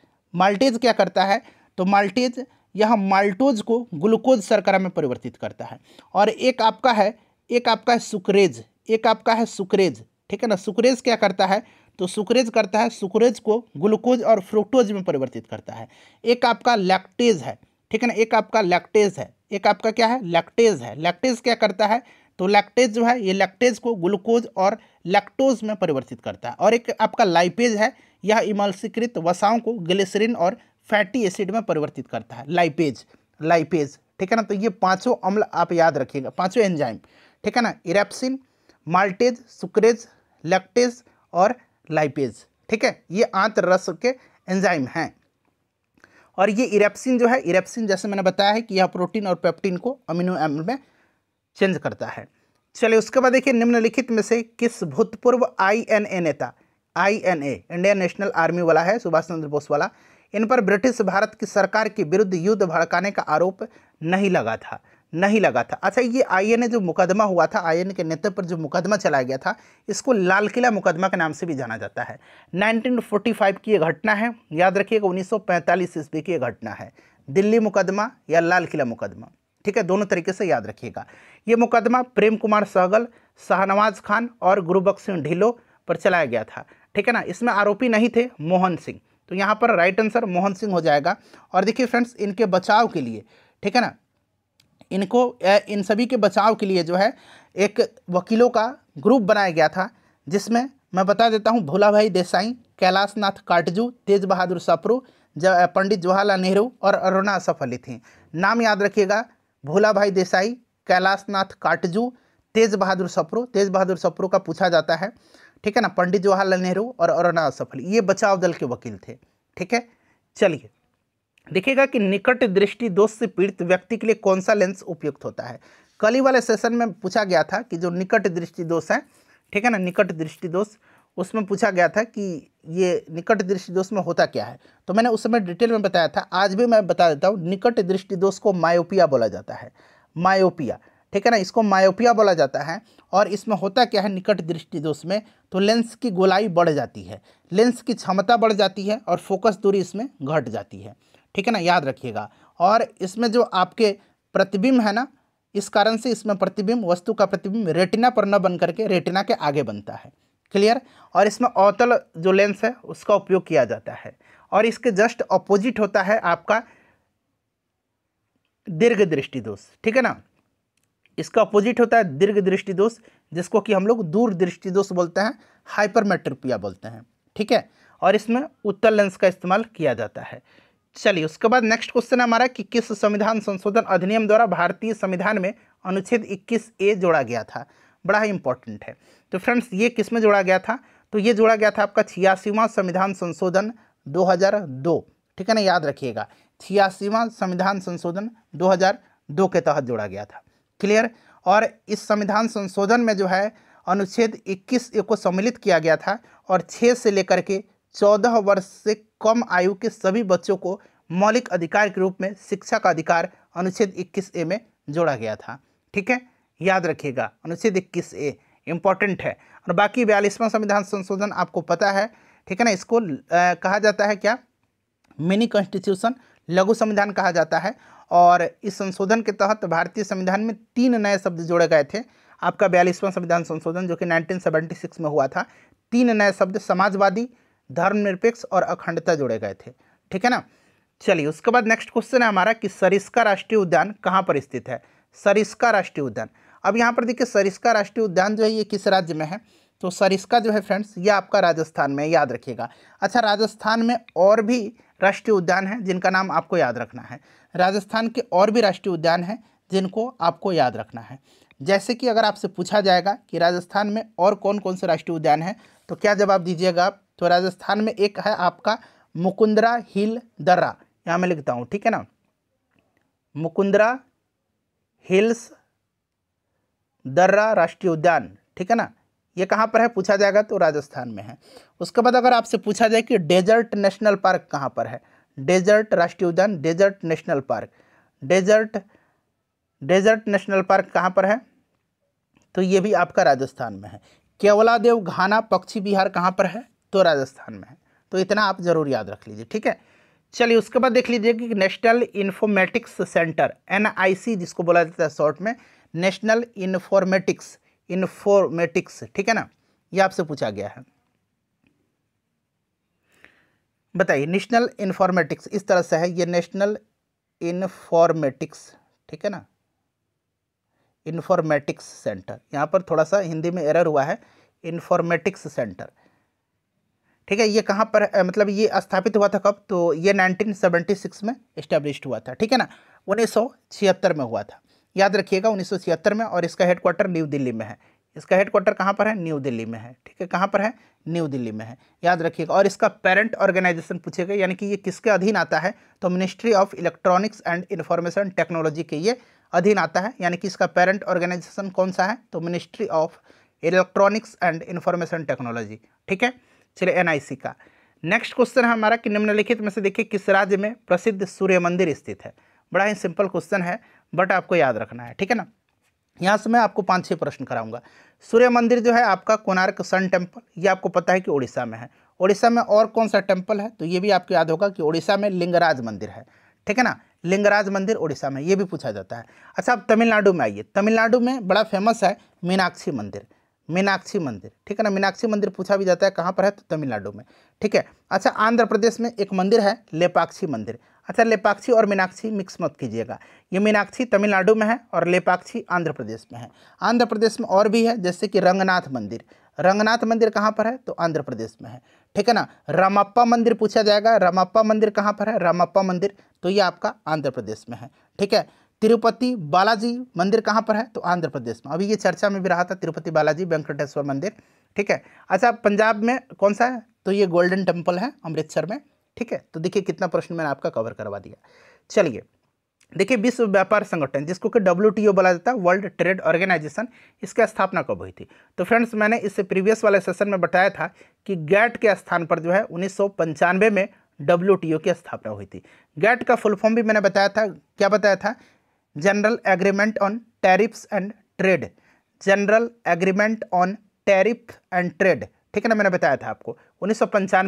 माल्टेज क्या करता है तो माल्टेज यह माल्टोज को ग्लूकोज शर्करा में परिवर्तित करता है और एक आपका है एक आपका है सुक्रेज एक आपका है सुक्रेज ठीक है ना सुक्रेज क्या करता है तो सुक्रेज करता है सुक्रेज को ग्लूकोज और फ्रुक्टोज में परिवर्तित करता है एक आपका लैक्टेज है ठीक है ना एक आपका लैक्टेज है एक आपका क्या है लैक्टेज है लैक्टेज क्या करता है तो लैक्टेज जो है ये लैक्टेज को ग्लूकोज और लैक्टोज में परिवर्तित करता है और एक आपका लाइपेज है यह इमल्सीकृत वसाओं को ग्लिसरीन और फैटी एसिड में परिवर्तित करता है लाइपेज लाइपेज ठीक है ना तो ये पांचों अम्ल आप याद रखिएगा पांचों एंजाइम ठीक है ना इरेप्सिन माल्टेज सुक्रेज लैक्टेज और लाइपेज ठीक है ये आंत रस के एंजाइम हैं और ये इरेप्सिन जो है इरेप्सिन जैसे मैंने बताया है कि यह प्रोटीन और पेप्टीन को अमीनो एम्ल में चेंज करता है चलिए उसके बाद देखिए निम्नलिखित में से किस भूतपूर्व आई एन ए नेता I N A Indian National Army वाला है सुभाष चंद्र बोस वाला इन पर ब्रिटिश भारत की सरकार के विरुद्ध युद्ध भड़काने का आरोप नहीं लगा था नहीं लगा था अच्छा ये आईएनए जो मुकदमा हुआ था आईएनए के नेतृत्व पर जो मुकदमा चलाया गया था इसको लाल किला मुकदमा के नाम से भी जाना जाता है 1945 की ये घटना है याद रखिएगा 1945 ईस्वी की ये घटना है दिल्ली मुकदमा या लाल किला मुकदमा ठीक है दोनों तरीके से याद रखिएगा ये मुकदमा प्रेम कुमार सहगल शाहनवाज खान और गुरुबख्श सिंह ढिलो पर चलाया गया था ठीक है ना इसमें आरोपी नहीं थे मोहन सिंह तो यहाँ पर राइट आंसर मोहन सिंह हो जाएगा और देखिए फ्रेंड्स इनके बचाव के लिए ठीक है ना इनको इन सभी के बचाव के लिए जो है एक वकीलों का ग्रुप बनाया गया था जिसमें मैं बता देता हूँ भोला भाई देसाई कैलाश नाथ काटजू तेज बहादुर सप्रू पंडित जवाहरलाल नेहरू और अरुणा सफली थी नाम याद रखिएगा भोला भाई देसाई कैलाश नाथ काटजू तेज बहादुर सप्रू तेज बहादुर सप्रू का पूछा जाता है ठीक है ना पंडित जवाहरलाल नेहरू और अरुणा सफली ये बचाव दल के वकील थे ठीक है चलिए देखिएगा कि निकट दृष्टि दोष से पीड़ित व्यक्ति के लिए कौन सा लेंस उपयुक्त होता है कल ही वाले सेशन में पूछा गया था कि जो निकट दृष्टि दोष है ठीक है ना निकट दृष्टि दोष उसमें पूछा गया था कि ये निकट दृष्टि दोष में होता क्या है तो मैंने उस समय डिटेल में बताया था आज भी मैं बता देता हूँ निकट दृष्टि दोष को मायोपिया बोला जाता है मायोपिया ठीक है ना इसको मायोपिया बोला जाता है और इसमें होता क्या है निकट दृष्टि दोष में तो लेंस की गोलाई बढ़ जाती है लेंस की क्षमता बढ़ जाती है और फोकस दूरी इसमें घट जाती है ठीक है ना याद रखिएगा और इसमें जो आपके प्रतिबिंब है ना इस कारण से इसमें प्रतिबिंब वस्तु का प्रतिबिंब रेटिना पर न बन करके रेटिना के आगे बनता है क्लियर और इसमें अवतल जो लेंस है उसका उपयोग किया जाता है और इसके जस्ट अपोजिट होता है आपका दीर्घ दृष्टि दोष ठीक है ना इसका अपोजिट होता है दीर्घ दृष्टि दोष जिसको कि हम लोग दूर दृष्टि दोष बोलते हैं हाइपरमेट्रोपिया बोलते हैं ठीक है और इसमें उत्तर लेंस का इस्तेमाल किया जाता है चलिए उसके बाद नेक्स्ट क्वेश्चन है हमारा कि किस संविधान संशोधन अधिनियम द्वारा भारतीय संविधान में अनुच्छेद 21 ए जोड़ा गया था बड़ा ही इंपॉर्टेंट है तो फ्रेंड्स ये किस में जोड़ा गया था तो ये जोड़ा गया था आपका छियासीवा संविधान संशोधन 2002 ठीक है ना याद रखिएगा छियासीवा संविधान संशोधन 2002 के तहत जोड़ा गया था क्लियर और इस संविधान संशोधन में जो है अनुच्छेद 21 ए को सम्मिलित किया गया था और 6 से लेकर के चौदह वर्ष से कम आयु के सभी बच्चों को मौलिक अधिकार के रूप में शिक्षा का अधिकार अनुच्छेद 21 ए में जोड़ा गया था ठीक है याद रखिएगा अनुच्छेद 21 ए इम्पॉर्टेंट है और बाकी बयालीसवां संविधान संशोधन आपको पता है ठीक है ना इसको आ, कहा जाता है क्या मिनी कॉन्स्टिट्यूशन लघु संविधान कहा जाता है और इस संशोधन के तहत भारतीय संविधान में तीन नए शब्द जोड़े गए थे आपका बयालीसवां संविधान संशोधन जो कि 1976 में हुआ था तीन नए शब्द समाजवादी धर्मनिरपेक्ष और अखंडता जोड़े गए थे ठीक है ना चलिए उसके बाद नेक्स्ट क्वेश्चन है हमारा कि सरिस्का राष्ट्रीय उद्यान कहाँ पर स्थित है सरिस्का राष्ट्रीय उद्यान अब यहाँ पर देखिए सरिस्का राष्ट्रीय उद्यान जो है ये किस राज्य में है तो सरिस्का जो है फ्रेंड्स ये आपका राजस्थान में याद रखिएगा अच्छा राजस्थान में और भी राष्ट्रीय उद्यान है जिनका नाम आपको याद रखना है राजस्थान के और भी राष्ट्रीय उद्यान हैं जिनको आपको याद रखना है जैसे कि अगर आपसे पूछा जाएगा कि राजस्थान में और कौन कौन से राष्ट्रीय उद्यान हैं तो क्या जवाब दीजिएगा आप तो राजस्थान में एक है आपका मुकुंदरा हिल दर्रा यहाँ मैं लिखता हूँ ठीक है ना मुकुंदरा हिल्स दर्रा राष्ट्रीय उद्यान ठीक है ना ये कहाँ पर है पूछा जाएगा तो राजस्थान में है उसके बाद अगर आपसे पूछा जाए कि डेजर्ट नेशनल पार्क कहाँ पर है डेजर्ट राष्ट्रीय उद्यान desert national park desert desert national park कहाँ पर है तो ये भी आपका राजस्थान में है केवलादेव घाना पक्षी विहार कहाँ पर है तो राजस्थान में है तो इतना आप ज़रूर याद रख लीजिए ठीक है चलिए उसके बाद देख लीजिए कि नेशनल इन्फॉर्मेटिक्स सेंटर एनआईसी जिसको बोला जाता है शॉर्ट में नेशनल इन्फॉर्मेटिक्स इन्फॉर्मेटिक्स ठीक है ना ये आपसे पूछा गया है बताइए नेशनल इन्फॉर्मेटिक्स इस तरह से है ये नेशनल इन्फॉर्मेटिक्स ठीक है ना इन्फॉर्मेटिक्स सेंटर यहाँ पर थोड़ा सा हिंदी में एरर हुआ है इन्फॉर्मेटिक्स सेंटर ठीक है ये कहाँ पर है? मतलब ये स्थापित हुआ था कब तो ये 1976 में इस्टेब्लिश हुआ था ठीक है ना उन्नीस में हुआ था याद रखिएगा उन्नीस में और इसका हेडक्वार्टर न्यू दिल्ली में है इसका हेडक्वार्टर कहाँ पर है न्यू दिल्ली में है ठीक है कहाँ पर है न्यू दिल्ली में है याद रखिएगा और इसका पेरेंट ऑर्गेनाइजेशन पूछेगा यानी कि ये किसके अधीन आता है तो ministry of electronics and information technology के ये अधीन आता है यानी कि इसका पेरेंट ऑर्गेनाइजेशन कौन सा है तो ministry of electronics and information technology ठीक है चलिए एनआईसी का नेक्स्ट क्वेश्चन है हमारा कि निम्नलिखित में से देखिए किस राज्य में प्रसिद्ध सूर्य मंदिर स्थित है बड़ा ही सिंपल क्वेश्चन है बट आपको याद रखना है ठीक है ना यहाँ से मैं आपको पाँच छः प्रश्न कराऊंगा सूर्य मंदिर जो है आपका कोणार्क सन टेम्पल ये आपको पता है कि उड़ीसा में है उड़ीसा में और कौन सा टेम्पल है तो ये भी आपको याद होगा कि उड़ीसा में लिंगराज मंदिर है ठीक है ना लिंगराज मंदिर उड़ीसा में ये भी पूछा जाता है अच्छा आप तमिलनाडु में आइए तमिलनाडु में बड़ा फेमस है मीनाक्षी मंदिर मीनाक्षी मंदिर ठीक है ना मीनाक्षी मंदिर पूछा भी जाता है कहाँ पर है तो तमिलनाडु में ठीक है अच्छा आंध्र प्रदेश में एक मंदिर है लेपाक्षी मंदिर अच्छा लेपाक्षी और मीनाक्षी मिक्स मत कीजिएगा ये मीनाक्षी तमिलनाडु में है और लेपाक्षी आंध्र प्रदेश में है आंध्र प्रदेश में और भी है जैसे कि रंगनाथ मंदिर रंगनाथ मंदिर कहाँ पर है तो आंध्र प्रदेश में है ठीक है ना रामप्पा मंदिर पूछा जाएगा रामप्पा मंदिर कहाँ पर है रामप्पा मंदिर तो ये आपका आंध्र प्रदेश में है ठीक है तिरुपति बालाजी मंदिर कहाँ पर है तो आंध्र प्रदेश में अभी ये चर्चा में भी रहा था तिरुपति बालाजी वेंकटेश्वर मंदिर ठीक है अच्छा पंजाब में कौन सा है तो ये गोल्डन टेम्पल है अमृतसर में ठीक है तो देखिए कितना प्रश्न मैंने आपका कवर करवा दिया चलिए देखिए विश्व व्यापार संगठन जिसको कि डब्ल्यू टी ओ बोला जाता है वर्ल्ड ट्रेड ऑर्गेनाइजेशन इसका स्थापना कब हुई थी तो फ्रेंड्स मैंने इससे प्रीवियस वाले सेशन में बताया था कि गैट के स्थान पर जो है उन्नीस में डब्ल्यू टी ओ की स्थापना हुई थी गैट का फुल फॉर्म भी मैंने बताया था क्या बताया था general agreement on tariffs and trade general agreement on tariff and trade ठीक है ना मैंने बताया था आपको उन्नीस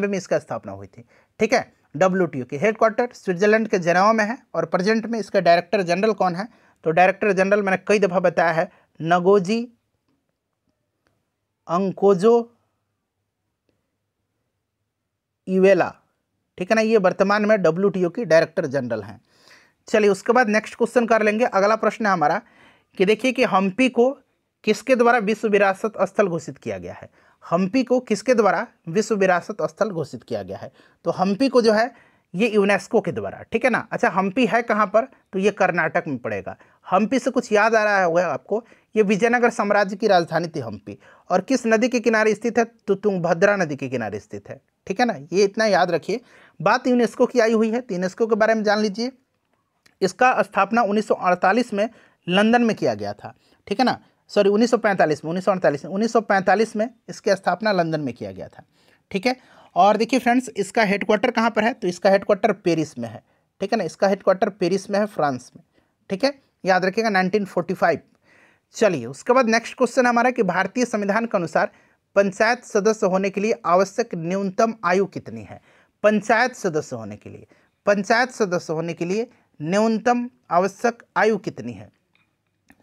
में इसका स्थापना हुई थी ठीक है डब्ल्यू टी की हेडक्वार्टर स्विट्जरलैंड के जेनावा में है और प्रेजेंट में इसका डायरेक्टर जनरल कौन है तो डायरेक्टर जनरल मैंने कई दफ़ा बताया है नगोजी अंकोजो इवेला ठीक है ना ये वर्तमान में डब्ल्यू टी ओ की डायरेक्टर जनरल हैं चलिए उसके बाद नेक्स्ट क्वेश्चन कर लेंगे अगला प्रश्न है हमारा कि देखिए कि हम्पी को किसके द्वारा विश्व विरासत स्थल घोषित किया गया है हम्पी को किसके द्वारा विश्व विरासत स्थल घोषित किया गया है तो हम्पी को जो है ये यूनेस्को के द्वारा ठीक है ना अच्छा हम्पी है कहाँ पर तो ये कर्नाटक में पड़ेगा हम्पी से कुछ याद आ रहा है होगा आपको ये विजयनगर साम्राज्य की राजधानी थी हम्पी और किस नदी के किनारे स्थित है तो तुंगभद्रा नदी के किनारे स्थित है ठीक है ना ये इतना याद रखिए बात यूनेस्को की आई हुई है तो यूनेस्को के बारे में जान लीजिए इसका स्थापना उन्नीस में लंदन में किया गया था ठीक है ना सॉरी 1945 में उन्नीस में उन्नीस में इसकी स्थापना लंदन में किया गया था ठीक है और देखिए फ्रेंड्स इसका हेडक्वार्टर कहाँ पर है तो इसका हेडक्वार्टर पेरिस में है ठीक है ना इसका हेडक्वार्टर पेरिस में है फ्रांस में ठीक है याद रखिएगा 1945 चलिए उसके बाद नेक्स्ट क्वेश्चन हमारा कि भारतीय संविधान के अनुसार पंचायत सदस्य होने के लिए आवश्यक न्यूनतम आयु कितनी है पंचायत सदस्य होने के लिए पंचायत सदस्य होने के लिए न्यूनतम आवश्यक आयु कितनी है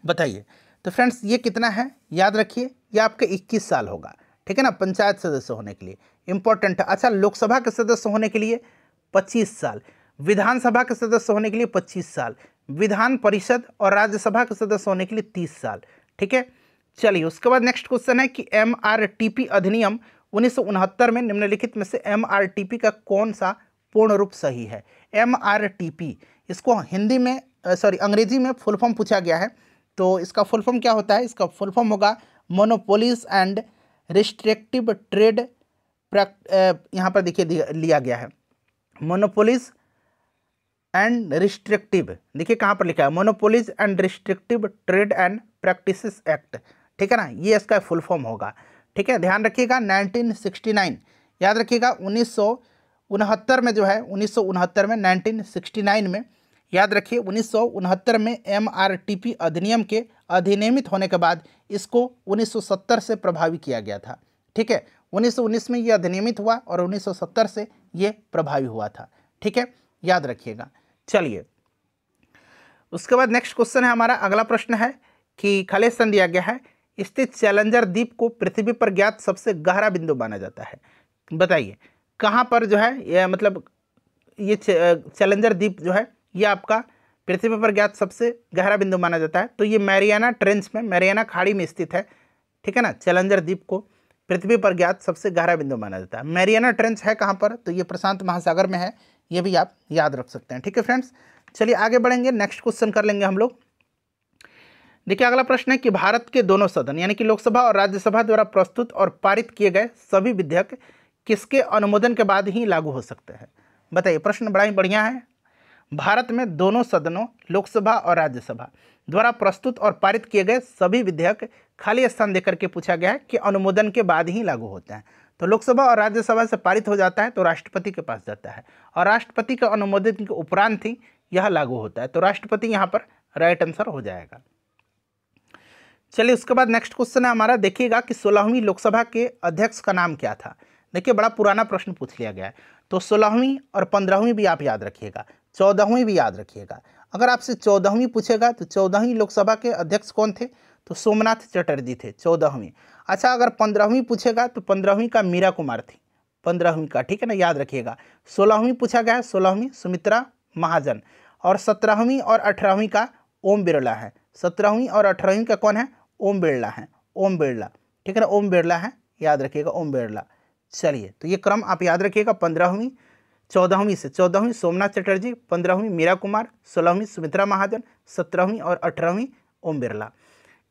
बताइए तो फ्रेंड्स ये कितना है याद रखिए ये आपके 21 साल होगा ठीक है ना पंचायत सदस्य होने के लिए इंपॉर्टेंट है अच्छा लोकसभा के सदस्य होने के लिए पच्चीस साल विधानसभा के सदस्य होने के लिए पच्चीस साल विधान परिषद और राज्यसभा के सदस्य होने के लिए तीस साल ठीक है चलिए उसके बाद नेक्स्ट क्वेश्चन है कि एम अधिनियम उन्नीस में निम्नलिखित में से एम का कौन सा पूर्ण रूप सही है एम इसको हिंदी में सॉरी अंग्रेजी में फुल फॉर्म पूछा गया है तो इसका फुल फॉर्म क्या होता है इसका फुल फॉर्म होगा monopolies and restrictive trade practice यहाँ पर देखिए लिया गया है मोनोपोलिस एंड रिस्ट्रिक्टिव देखिए कहाँ पर लिखा है monopolies and restrictive trade and practice act ठीक है ना ये इसका फुल फॉर्म होगा ठीक है ध्यान रखिएगा 1969 याद रखिएगा उन्नीस में जो है उन्नीस में नाइनटीन में याद रखिए उन्नीस में एमआरटीपी अधिनियम के अधिनियमित होने के बाद इसको 1970 से प्रभावी किया गया था ठीक है 1919 में ये अधिनियमित हुआ और 1970 से ये प्रभावी हुआ था ठीक है याद रखिएगा चलिए उसके बाद नेक्स्ट क्वेश्चन है हमारा अगला प्रश्न है कि खाली स्थान दिया गया है स्थित चैलेंजर द्वीप को पृथ्वी पर ज्ञात सबसे गहरा बिंदु माना जाता है बताइए कहाँ पर जो है यह मतलब ये चैलेंजर द्वीप जो है ये आपका पृथ्वी पर ज्ञात सबसे गहरा बिंदु माना जाता है तो ये मैरियाना ट्रेंच में मैरियाना खाड़ी में स्थित है ठीक है ना चैलेंजर द्वीप को पृथ्वी पर ज्ञात सबसे गहरा बिंदु माना जाता है मैरियाना ट्रेंच है कहाँ पर तो ये प्रशांत महासागर में है ये भी आप याद रख सकते हैं ठीक है फ्रेंड्स चलिए आगे बढ़ेंगे नेक्स्ट क्वेश्चन कर लेंगे हम लोग देखिए अगला प्रश्न है कि भारत के दोनों सदन यानी कि लोकसभा और राज्यसभा द्वारा प्रस्तुत और पारित किए गए सभी विधेयक किसके अनुमोदन के बाद ही लागू हो सकते हैं बताइए प्रश्न बड़ा ही बढ़िया है भारत में दोनों सदनों लोकसभा और राज्यसभा द्वारा प्रस्तुत और पारित किए गए सभी विधेयक खाली स्थान देकर के पूछा गया है कि अनुमोदन के बाद ही लागू होते हैं तो लोकसभा और राज्यसभा से पारित हो जाता है तो राष्ट्रपति के पास जाता है और राष्ट्रपति के अनुमोदन के उपरांत ही यह लागू होता है तो राष्ट्रपति यहाँ पर राइट आंसर हो जाएगा चलिए उसके बाद नेक्स्ट क्वेश्चन है हमारा देखिएगा कि सोलहवीं लोकसभा के अध्यक्ष का नाम क्या था देखिए बड़ा पुराना प्रश्न पूछ लिया गया है तो सोलहवीं और पंद्रहवीं भी आप याद रखिएगा चौदहवीं भी याद रखिएगा अगर आपसे चौदहवीं पूछेगा तो चौदहवीं लोकसभा के अध्यक्ष कौन थे तो सोमनाथ चटर्जी थे चौदहवीं अच्छा अगर पंद्रहवीं पूछेगा तो पंद्रहवीं का मीरा कुमार थी पंद्रहवीं का ठीक है ना याद रखिएगा सोलहवीं पूछा गया है सोलहवीं सुमित्रा महाजन और सत्रहवीं और अठारहवीं का ओम बिरला है सत्रहवीं और अठारहवीं का कौन है ओम बिरला है ओम बिरला ठीक है ना ओम बिरला है याद रखिएगा ओम बिरला चलिए तो ये क्रम आप याद रखिएगा पंद्रहवीं चौदहवीं से चौदहवीं सोमनाथ चटर्जी पंद्रहवीं मीरा कुमार सोलहवीं सुमित्रा महाजन सत्रहवीं और अठारहवीं ओम बिरला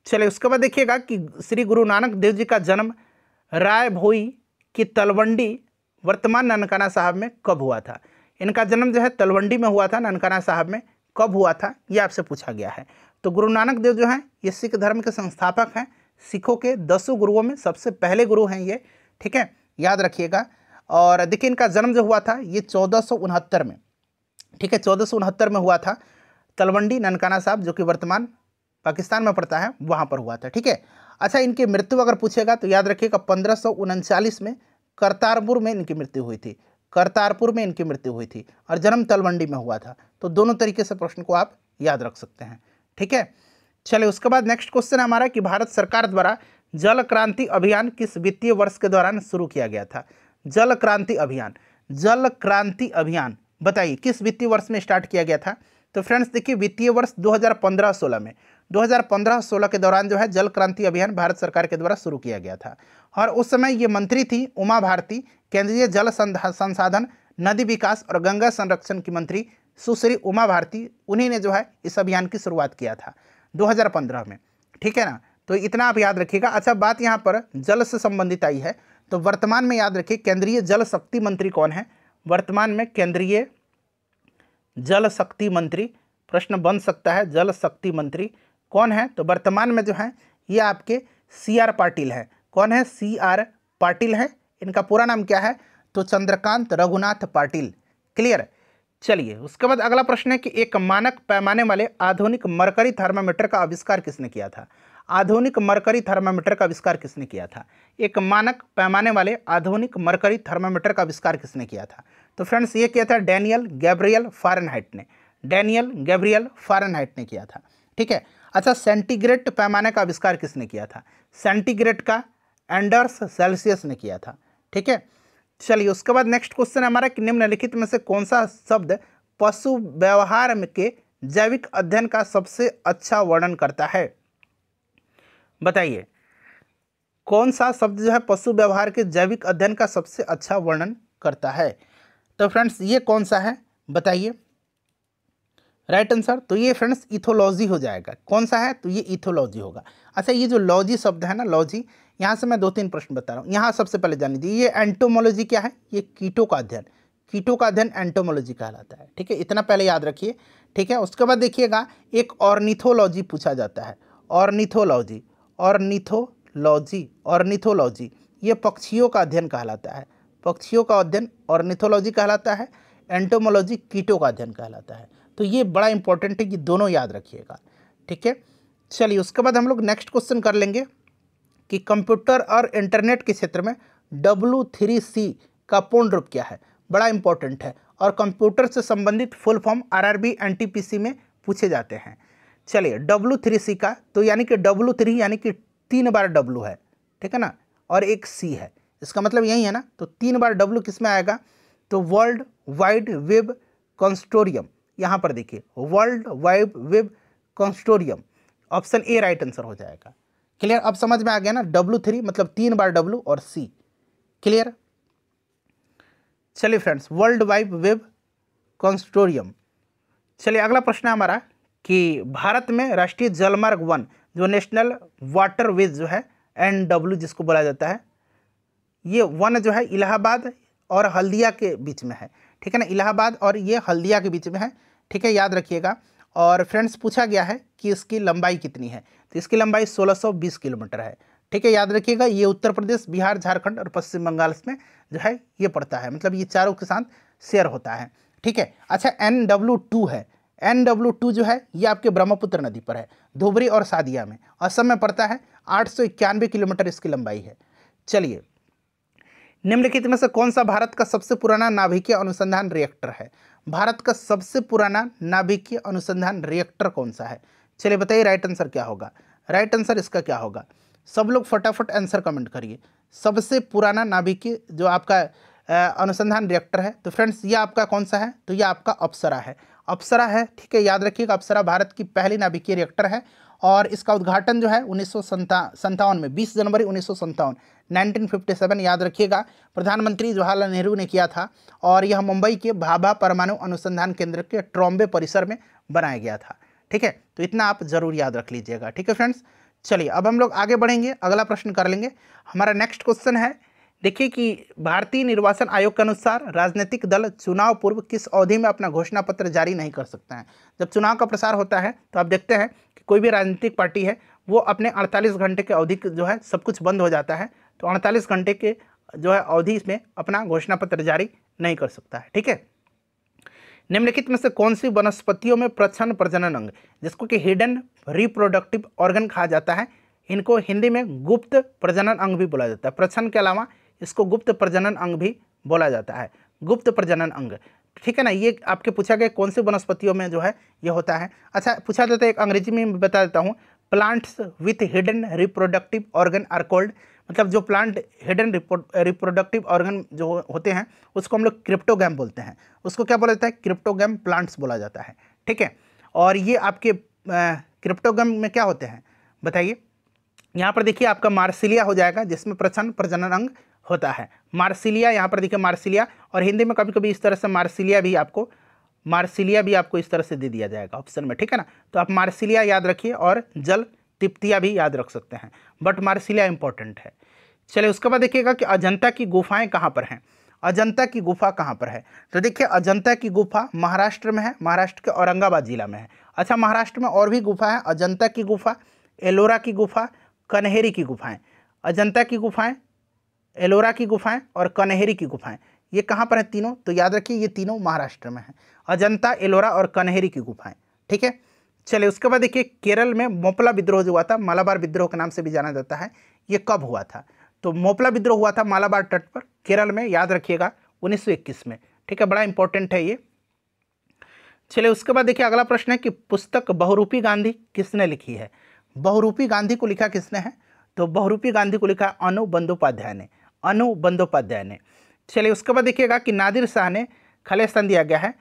चले उसके बाद देखिएगा कि श्री गुरु नानक देव जी का जन्म राय भोई की तलवंडी वर्तमान ननकाना साहब में कब हुआ था इनका जन्म जो है तलवंडी में हुआ था ननकाना साहब में कब हुआ था ये आपसे पूछा गया है तो गुरु नानक देव जो हैं ये सिख धर्म के संस्थापक हैं सिखों के दसों गुरुओं में सबसे पहले गुरु हैं ये ठीक है याद रखिएगा और देखिए इनका जन्म जो हुआ था ये चौदह में ठीक है चौदह में हुआ था तलवंडी ननकाना साहब जो कि वर्तमान पाकिस्तान में पड़ता है वहाँ पर हुआ था ठीक है अच्छा इनकी मृत्यु अगर पूछेगा तो याद रखिएगा पंद्रह में करतारपुर में इनकी मृत्यु हुई थी करतारपुर में इनकी मृत्यु हुई थी और जन्म तलवंडी में हुआ था तो दोनों तरीके से प्रश्न को आप याद रख सकते हैं ठीक है चलिए उसके बाद नेक्स्ट क्वेश्चन है हमारा कि भारत सरकार द्वारा जल क्रांति अभियान किस वित्तीय वर्ष के दौरान शुरू किया गया था जल क्रांति अभियान जल क्रांति अभियान बताइए किस वित्तीय वर्ष में स्टार्ट किया गया था तो फ्रेंड्स देखिए वित्तीय वर्ष 2015-16 में 2015-16 के दौरान जो है जल क्रांति अभियान भारत सरकार के द्वारा शुरू किया गया था और उस समय ये मंत्री थी उमा भारती केंद्रीय जल संसाधन नदी विकास और गंगा संरक्षण की मंत्री सुश्री उमा भारती उन्हीं ने जो है इस अभियान की शुरुआत किया था 2015 में ठीक है ना तो इतना आप याद रखिएगा अच्छा बात यहाँ पर जल से संबंधित आई है तो वर्तमान में याद रखिए केंद्रीय जल शक्ति मंत्री कौन है वर्तमान में केंद्रीय जल शक्ति मंत्री प्रश्न बन सकता है जल शक्ति मंत्री कौन है तो वर्तमान में जो है ये आपके सी आर पाटिल हैं कौन है सी आर पाटिल हैं इनका पूरा नाम क्या है तो चंद्रकांत रघुनाथ पाटिल क्लियर चलिए उसके बाद अगला प्रश्न है कि एक मानक पैमाने वाले आधुनिक मरकरी थर्मामीटर का आविष्कार किसने किया था आधुनिक मरकरी थर्मामीटर का आविष्कार किसने किया था एक मानक पैमाने वाले आधुनिक मरकरी थर्मामीटर का आविष्कार किसने किया था तो फ्रेंड्स ये किया था डैनियल गैब्रियल फारेनहाइट ने डैनियल गैब्रियल फारेनहाइट ने किया था ठीक है अच्छा सेंटीग्रेड पैमाने का आविष्कार किसने किया था सेंटीग्रेड का एंडर्स सेल्सियस ने किया था ठीक है चलिए उसके बाद नेक्स्ट क्वेश्चन हमारा कि निम्नलिखित में से कौन सा शब्द पशु व्यवहार के जैविक अध्ययन का सबसे अच्छा वर्णन करता है बताइए कौन सा शब्द जो है पशु व्यवहार के जैविक अध्ययन का सबसे अच्छा वर्णन करता है तो फ्रेंड्स ये कौन सा है बताइए राइट आंसर तो ये फ्रेंड्स इथोलॉजी हो जाएगा कौन सा है तो ये इथोलॉजी होगा अच्छा ये जो लॉजी शब्द है ना लॉजी यहाँ से मैं दो तीन प्रश्न बता रहा हूँ यहाँ सबसे पहले जान लीजिए ये एंटोमोलॉजी क्या है ये कीटों का अध्ययन कीटों का अध्ययन एंटोमोलॉजी कहलाता है ठीक है इतना पहले याद रखिए ठीक है उसके बाद देखिएगा एक ऑर्निथोलॉजी पूछा जाता है ऑर्निथोलॉजी ऑर्निथोलॉजी ऑर्निथोलॉजी ये पक्षियों का अध्ययन कहलाता है पक्षियों का अध्ययन ऑर्निथोलॉजी कहलाता है एंटोमोलॉजी कीटों का अध्ययन कहलाता है तो ये बड़ा इंपॉर्टेंट है कि दोनों याद रखिएगा ठीक है चलिए उसके बाद हम लोग नेक्स्ट क्वेश्चन कर लेंगे कि कंप्यूटर और इंटरनेट के क्षेत्र में डब्लू थ्री सी का पूर्ण रूप क्या है बड़ा इंपॉर्टेंट है और कंप्यूटर से संबंधित फुल फॉर्म आरआरबी एनटीपीसी में पूछे जाते हैं चलिए डब्लू थ्री सी का तो यानी कि डब्लू थ्री यानी कि तीन बार डब्लू है ठीक है ना और एक सी है इसका मतलब यही है ना तो तीन बार डब्लू किस में आएगा तो वर्ल्ड वाइड वेब कॉन्स्टोरियम यहाँ पर देखिए world wide web consortium option A right answer हो जाएगा क्लियर अब समझ में आ गया ना डब्लू थ्री मतलब तीन बार डब्लू और सी क्लियर चलिए friends world wide web consortium चलिए अगला प्रश्न है हमारा कि भारत में राष्ट्रीय जलमार्ग वन जो नेशनल वाटरवेज जो है एन डब्ल्यू जिसको बोला जाता है ये वन जो है इलाहाबाद और हल्दिया के बीच में है ठीक है ना इलाहाबाद और ये हल्दिया के बीच में है ठीक है याद रखिएगा और फ्रेंड्स पूछा गया है कि इसकी लंबाई कितनी है तो इसकी लंबाई 1620 किलोमीटर है ठीक है याद रखिएगा ये उत्तर प्रदेश बिहार झारखंड और पश्चिम बंगाल में जो है ये पड़ता है मतलब ये चारों के साथ शेयर होता है ठीक है अच्छा एन डब्ल्यू टू है एन डब्ल्यू टू जो है ये आपके ब्रह्मपुत्र नदी पर है धुबरी और सादिया में असम में पड़ता है आठ सौ इक्यानवे किलोमीटर इसकी लंबाई है चलिए निम्नलिखित में से कौन सा भारत का सबसे पुराना नाभिकीय अनुसंधान रिएक्टर है भारत का सबसे पुराना नाभिकीय अनुसंधान रिएक्टर कौन सा है चलिए बताइए राइट आंसर क्या होगा राइट आंसर इसका क्या होगा सब लोग फटाफट आंसर कमेंट करिए सबसे पुराना नाभिकीय जो आपका अनुसंधान रिएक्टर है तो फ्रेंड्स ये आपका कौन सा है तो ये आपका अप्सरा है अप्सरा है ठीक है याद रखिएगा अप्सरा भारत की पहली नाभिकीय रिएक्टर है और इसका उद्घाटन जो है उन्नीस सौ में 20 जनवरी उन्नीस सौ 1957 याद रखिएगा प्रधानमंत्री जवाहरलाल नेहरू ने किया था और यह मुंबई के भाभा परमाणु अनुसंधान केंद्र के ट्रॉम्बे परिसर में बनाया गया था ठीक है तो इतना आप जरूर याद रख लीजिएगा ठीक है फ्रेंड्स चलिए अब हम लोग आगे बढ़ेंगे अगला प्रश्न कर लेंगे हमारा नेक्स्ट क्वेश्चन है देखिए कि भारतीय निर्वाचन आयोग के अनुसार राजनीतिक दल चुनाव पूर्व किस अवधि में अपना घोषणा पत्र जारी नहीं कर सकते हैं जब चुनाव का प्रसार होता है तो आप देखते हैं कि कोई भी राजनीतिक पार्टी है वो अपने 48 घंटे के अवधि जो है सब कुछ बंद हो जाता है तो 48 घंटे के जो है अवधि इसमें अपना घोषणा पत्र जारी नहीं कर सकता है ठीक है निम्नलिखित में से कौन सी वनस्पतियों में प्रच्छन प्रजनन अंग जिसको कि हिडन रिप्रोडक्टिव ऑर्गन कहा जाता है इनको हिंदी में गुप्त प्रजनन अंग भी बोला जाता है प्रच्छन के अलावा इसको गुप्त प्रजनन अंग भी बोला जाता है गुप्त प्रजनन अंग ठीक है ना ये आपके पूछा गया कौन से वनस्पतियों में जो है ये होता है अच्छा पूछा जाता है एक अंग्रेजी में बता देता हूँ plants with hidden reproductive organ are called मतलब जो प्लांट हिडन रिप्रोडक्टिव ऑर्गन जो होते हैं उसको हम लोग क्रिप्टोगैम बोलते हैं उसको क्या बोला जाता है क्रिप्टोगैम प्लांट्स बोला जाता है ठीक है और ये आपके क्रिप्टोगम में क्या होते हैं बताइए यहाँ पर देखिए आपका मार्सिलिया हो जाएगा जिसमें प्रचंड प्रजनन अंग होता है मार्सिलिया यहाँ पर देखिए मार्सिलिया और हिंदी में कभी कभी इस तरह से मार्सिलिया भी आपको मार्सिलिया भी आपको इस तरह से दे दिया जाएगा ऑप्शन में ठीक है ना तो आप मार्सिलिया याद रखिए और जल तिप्तिया भी याद रख सकते हैं बट मार्सिलिया इंपॉर्टेंट है चलिए उसके बाद देखिएगा कि अजंता की गुफाएं कहाँ पर हैं अजंता की गुफा कहाँ पर है तो देखिए अजंता की गुफा महाराष्ट्र में है महाराष्ट्र के औरंगाबाद जिला में है अच्छा महाराष्ट्र में और भी गुफा है अजंता की गुफा एलोरा की गुफा कन्हेरी की गुफाएँ अजंता की गुफाएँ एलोरा की गुफाएं और कन्हेरी की गुफाएं ये कहाँ पर हैं तीनों तो याद रखिए ये तीनों महाराष्ट्र में हैं अजंता एलोरा और कन्हेरी की गुफाएं ठीक है चलिए उसके बाद देखिए केरल में मोपला विद्रोह जो हुआ था मालाबार विद्रोह के नाम से भी जाना जाता है ये कब हुआ था तो मोपला विद्रोह हुआ था मालाबार तट पर केरल में याद रखिएगा उन्नीस में ठीक है बड़ा इंपॉर्टेंट है ये चलिए उसके बाद देखिए अगला प्रश्न है कि पुस्तक बहुरूपी गांधी किसने लिखी है बहुरूपी गांधी को लिखा किसने है तो बहुरूपी गांधी को लिखा अनु बंदोपाध्याय ने अनु बंदोपाध्याय ने चलिए उसके बाद देखिएगा कि नादिर शाह ने खलेस्थान दिया गया है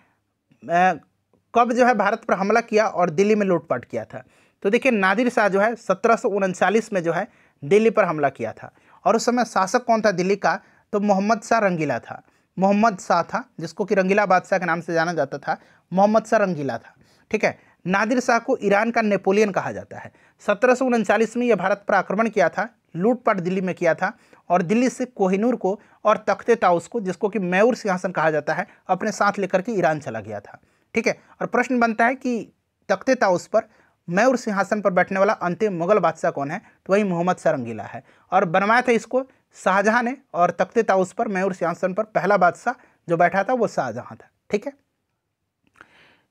कब जो है भारत पर हमला किया और दिल्ली में लूटपाट किया था तो देखिए नादिर शाह जो है सत्रह में जो है दिल्ली पर हमला किया था और उस समय शासक कौन था दिल्ली का तो मोहम्मद शाह रंगीला था मोहम्मद शाह था जिसको कि रंगीला बादशाह के नाम से जाना जाता था मोहम्मद शाह रंगीला था ठीक है नादिर शाह को ईरान का नेपोलियन कहा जाता है सत्रह में यह भारत पर आक्रमण किया था लूटपाट दिल्ली में किया था और दिल्ली से कोहिनूर को और तख्ते ताउस को जिसको कि मयूर सिंहासन कहा जाता है अपने साथ लेकर के ईरान चला गया था ठीक है और प्रश्न बनता है कि तख्ते ताउस पर मयूर सिंहासन पर बैठने वाला अंतिम मुगल बादशाह कौन है तो वही मोहम्मद सरंगीला है और बनवाया था इसको शाहजहाँ ने और तख्ते ताउस पर मयूर सिंहासन पर पहला बादशाह जो बैठा था वो शाहजहाँ था ठीक है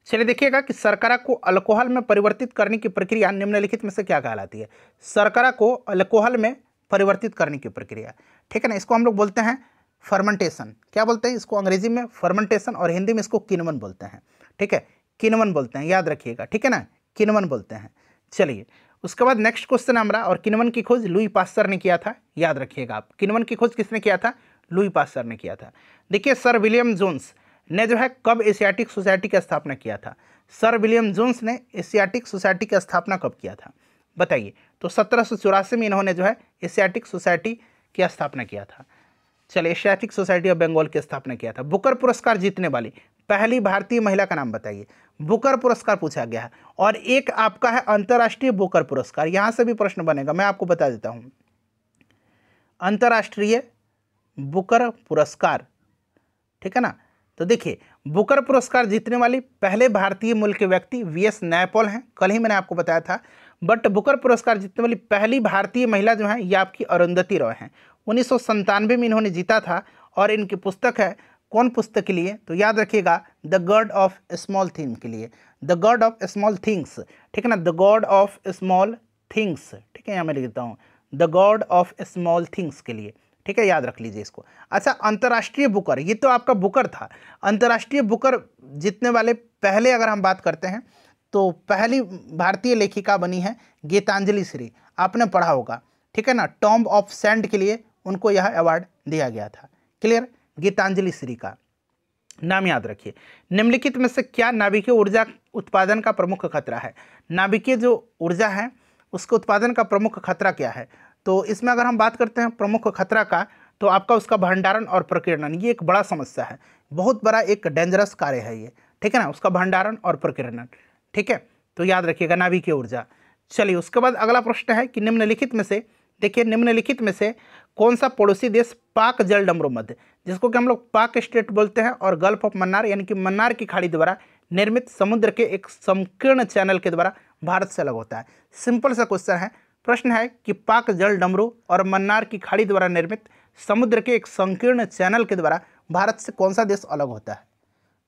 चलिए देखिएगा कि सरकारा को अल्कोहल में परिवर्तित करने की प्रक्रिया निम्नलिखित में से क्या कहलाती है सरकारा को अल्कोहल में परिवर्तित करने की प्रक्रिया ठीक है ना इसको हम लोग बोलते हैं फर्मेंटेशन क्या बोलते हैं इसको अंग्रेजी में फर्मेंटेशन और हिंदी में इसको किनवन बोलते हैं ठीक है किनवन बोलते हैं याद रखिएगा ठीक है ना किनवन बोलते हैं चलिए उसके बाद नेक्स्ट क्वेश्चन हमारा और किनवन की खोज लुई पास्तर ने किया था याद रखिएगा आप किनवन की खोज किसने किया था लुई पास्तर ने किया था देखिए सर विलियम जोन्स ने जो है कब एशियाटिक सोसाइटी की स्थापना किया था सर विलियम जोन्स ने एशियाटिक सोसाइटी की स्थापना कब किया था बताइए तो सत्रह में इन्होंने जो है एशियाटिक सोसाइटी की स्थापना किया था चलिए एशियाटिक सोसाइटी ऑफ बंगाल की स्थापना किया था बुकर पुरस्कार जीतने वाली पहली भारतीय महिला का नाम बताइए बुकर पुरस्कार पूछा गया है और एक आपका है अंतर्राष्ट्रीय बुकर पुरस्कार यहाँ से भी प्रश्न बनेगा मैं आपको बता देता हूँ अंतर्राष्ट्रीय बुकर पुरस्कार ठीक है ना तो देखिए बुकर पुरस्कार जीतने वाली पहले भारतीय मूल के व्यक्ति वी एस नायपॉल हैं कल ही मैंने आपको बताया था बट बुकर पुरस्कार जीतने वाली पहली भारतीय महिला जो हैं ये आपकी अरुंधति रॉय हैं उन्नीस में इन्होंने जीता था और इनकी पुस्तक है कौन पुस्तक के लिए तो याद रखिएगा the god of small thing के लिए the god of small things ठीक है ना the god of small things ठीक है यहाँ मैं लिखता हूँ the god of small things के लिए ठीक है याद रख लीजिए इसको अच्छा अंतर्राष्ट्रीय बुकर ये तो आपका बुकर था अंतर्राष्ट्रीय बुकर जीतने वाले पहले अगर हम बात करते हैं तो पहली भारतीय लेखिका बनी है गीतांजलि श्री आपने पढ़ा होगा ठीक है ना टॉम्ब ऑफ सैंड के लिए उनको यह अवार्ड दिया गया था क्लियर गीतांजलि श्री का नाम याद रखिए निम्नलिखित में से क्या नाभिकीय ऊर्जा उत्पादन का प्रमुख खतरा है नाभिकीय जो ऊर्जा है उसके उत्पादन का प्रमुख खतरा क्या है तो इसमें अगर हम बात करते हैं प्रमुख खतरा का तो आपका उसका भंडारण और प्रकीर्णन ये एक बड़ा समस्या है बहुत बड़ा एक डेंजरस कार्य है ये ठीक है ना उसका भंडारण और प्रकीर्णन ठीक है तो याद रखिएगा की ऊर्जा चलिए उसके बाद अगला प्रश्न है कि निम्नलिखित में से देखिए निम्नलिखित में से कौन सा पड़ोसी देश पाक जल डमरू मध्य जिसको कि हम लोग पाक स्टेट बोलते हैं और गल्फ ऑफ मन्नार यानी कि मन्नार की खाड़ी द्वारा निर्मित समुद्र के एक संकीर्ण चैनल के द्वारा भारत से अलग होता है सिंपल सा क्वेश्चन है प्रश्न है कि पाक जल डमरू और मन्नार की खाड़ी द्वारा निर्मित समुद्र के एक संकीर्ण चैनल के द्वारा भारत से कौन सा देश अलग होता है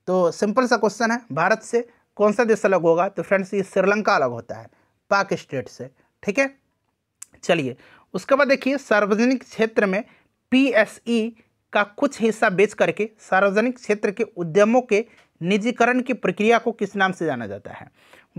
तो सिंपल सा क्वेश्चन है भारत से कौन सा देश अलग होगा तो फ्रेंड्स ये श्रीलंका अलग होता है पाक स्टेट से ठीक है चलिए उसके बाद देखिए सार्वजनिक क्षेत्र में पी e का कुछ हिस्सा बेच करके सार्वजनिक क्षेत्र के उद्यमों के निजीकरण की प्रक्रिया को किस नाम से जाना जाता है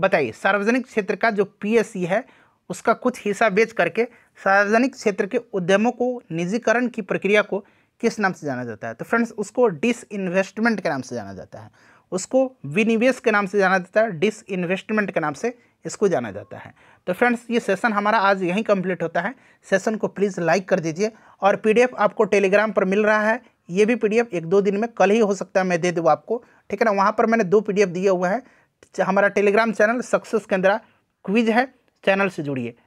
बताइए सार्वजनिक क्षेत्र का जो पीएसई e है उसका कुछ हिस्सा बेच करके सार्वजनिक क्षेत्र के उद्यमों को निजीकरण की प्रक्रिया को किस नाम से जाना जाता है तो फ्रेंड्स उसको इन्वेस्टमेंट के नाम से जाना जाता है उसको विनिवेश के नाम से जाना जाता है डिस इन्वेस्टमेंट के नाम से इसको जाना जाता है तो फ्रेंड्स ये सेशन हमारा आज यहीं कंप्लीट होता है सेशन को प्लीज़ लाइक कर दीजिए और पीडीएफ आपको टेलीग्राम पर मिल रहा है ये भी पीडीएफ एक दो दिन में कल ही हो सकता है मैं दे दूँ आपको ठीक है ना वहाँ पर मैंने दो पीडीएफ दिए हुए हैं हमारा telegram channel success Kendra quiz है चैनल से जुड़िए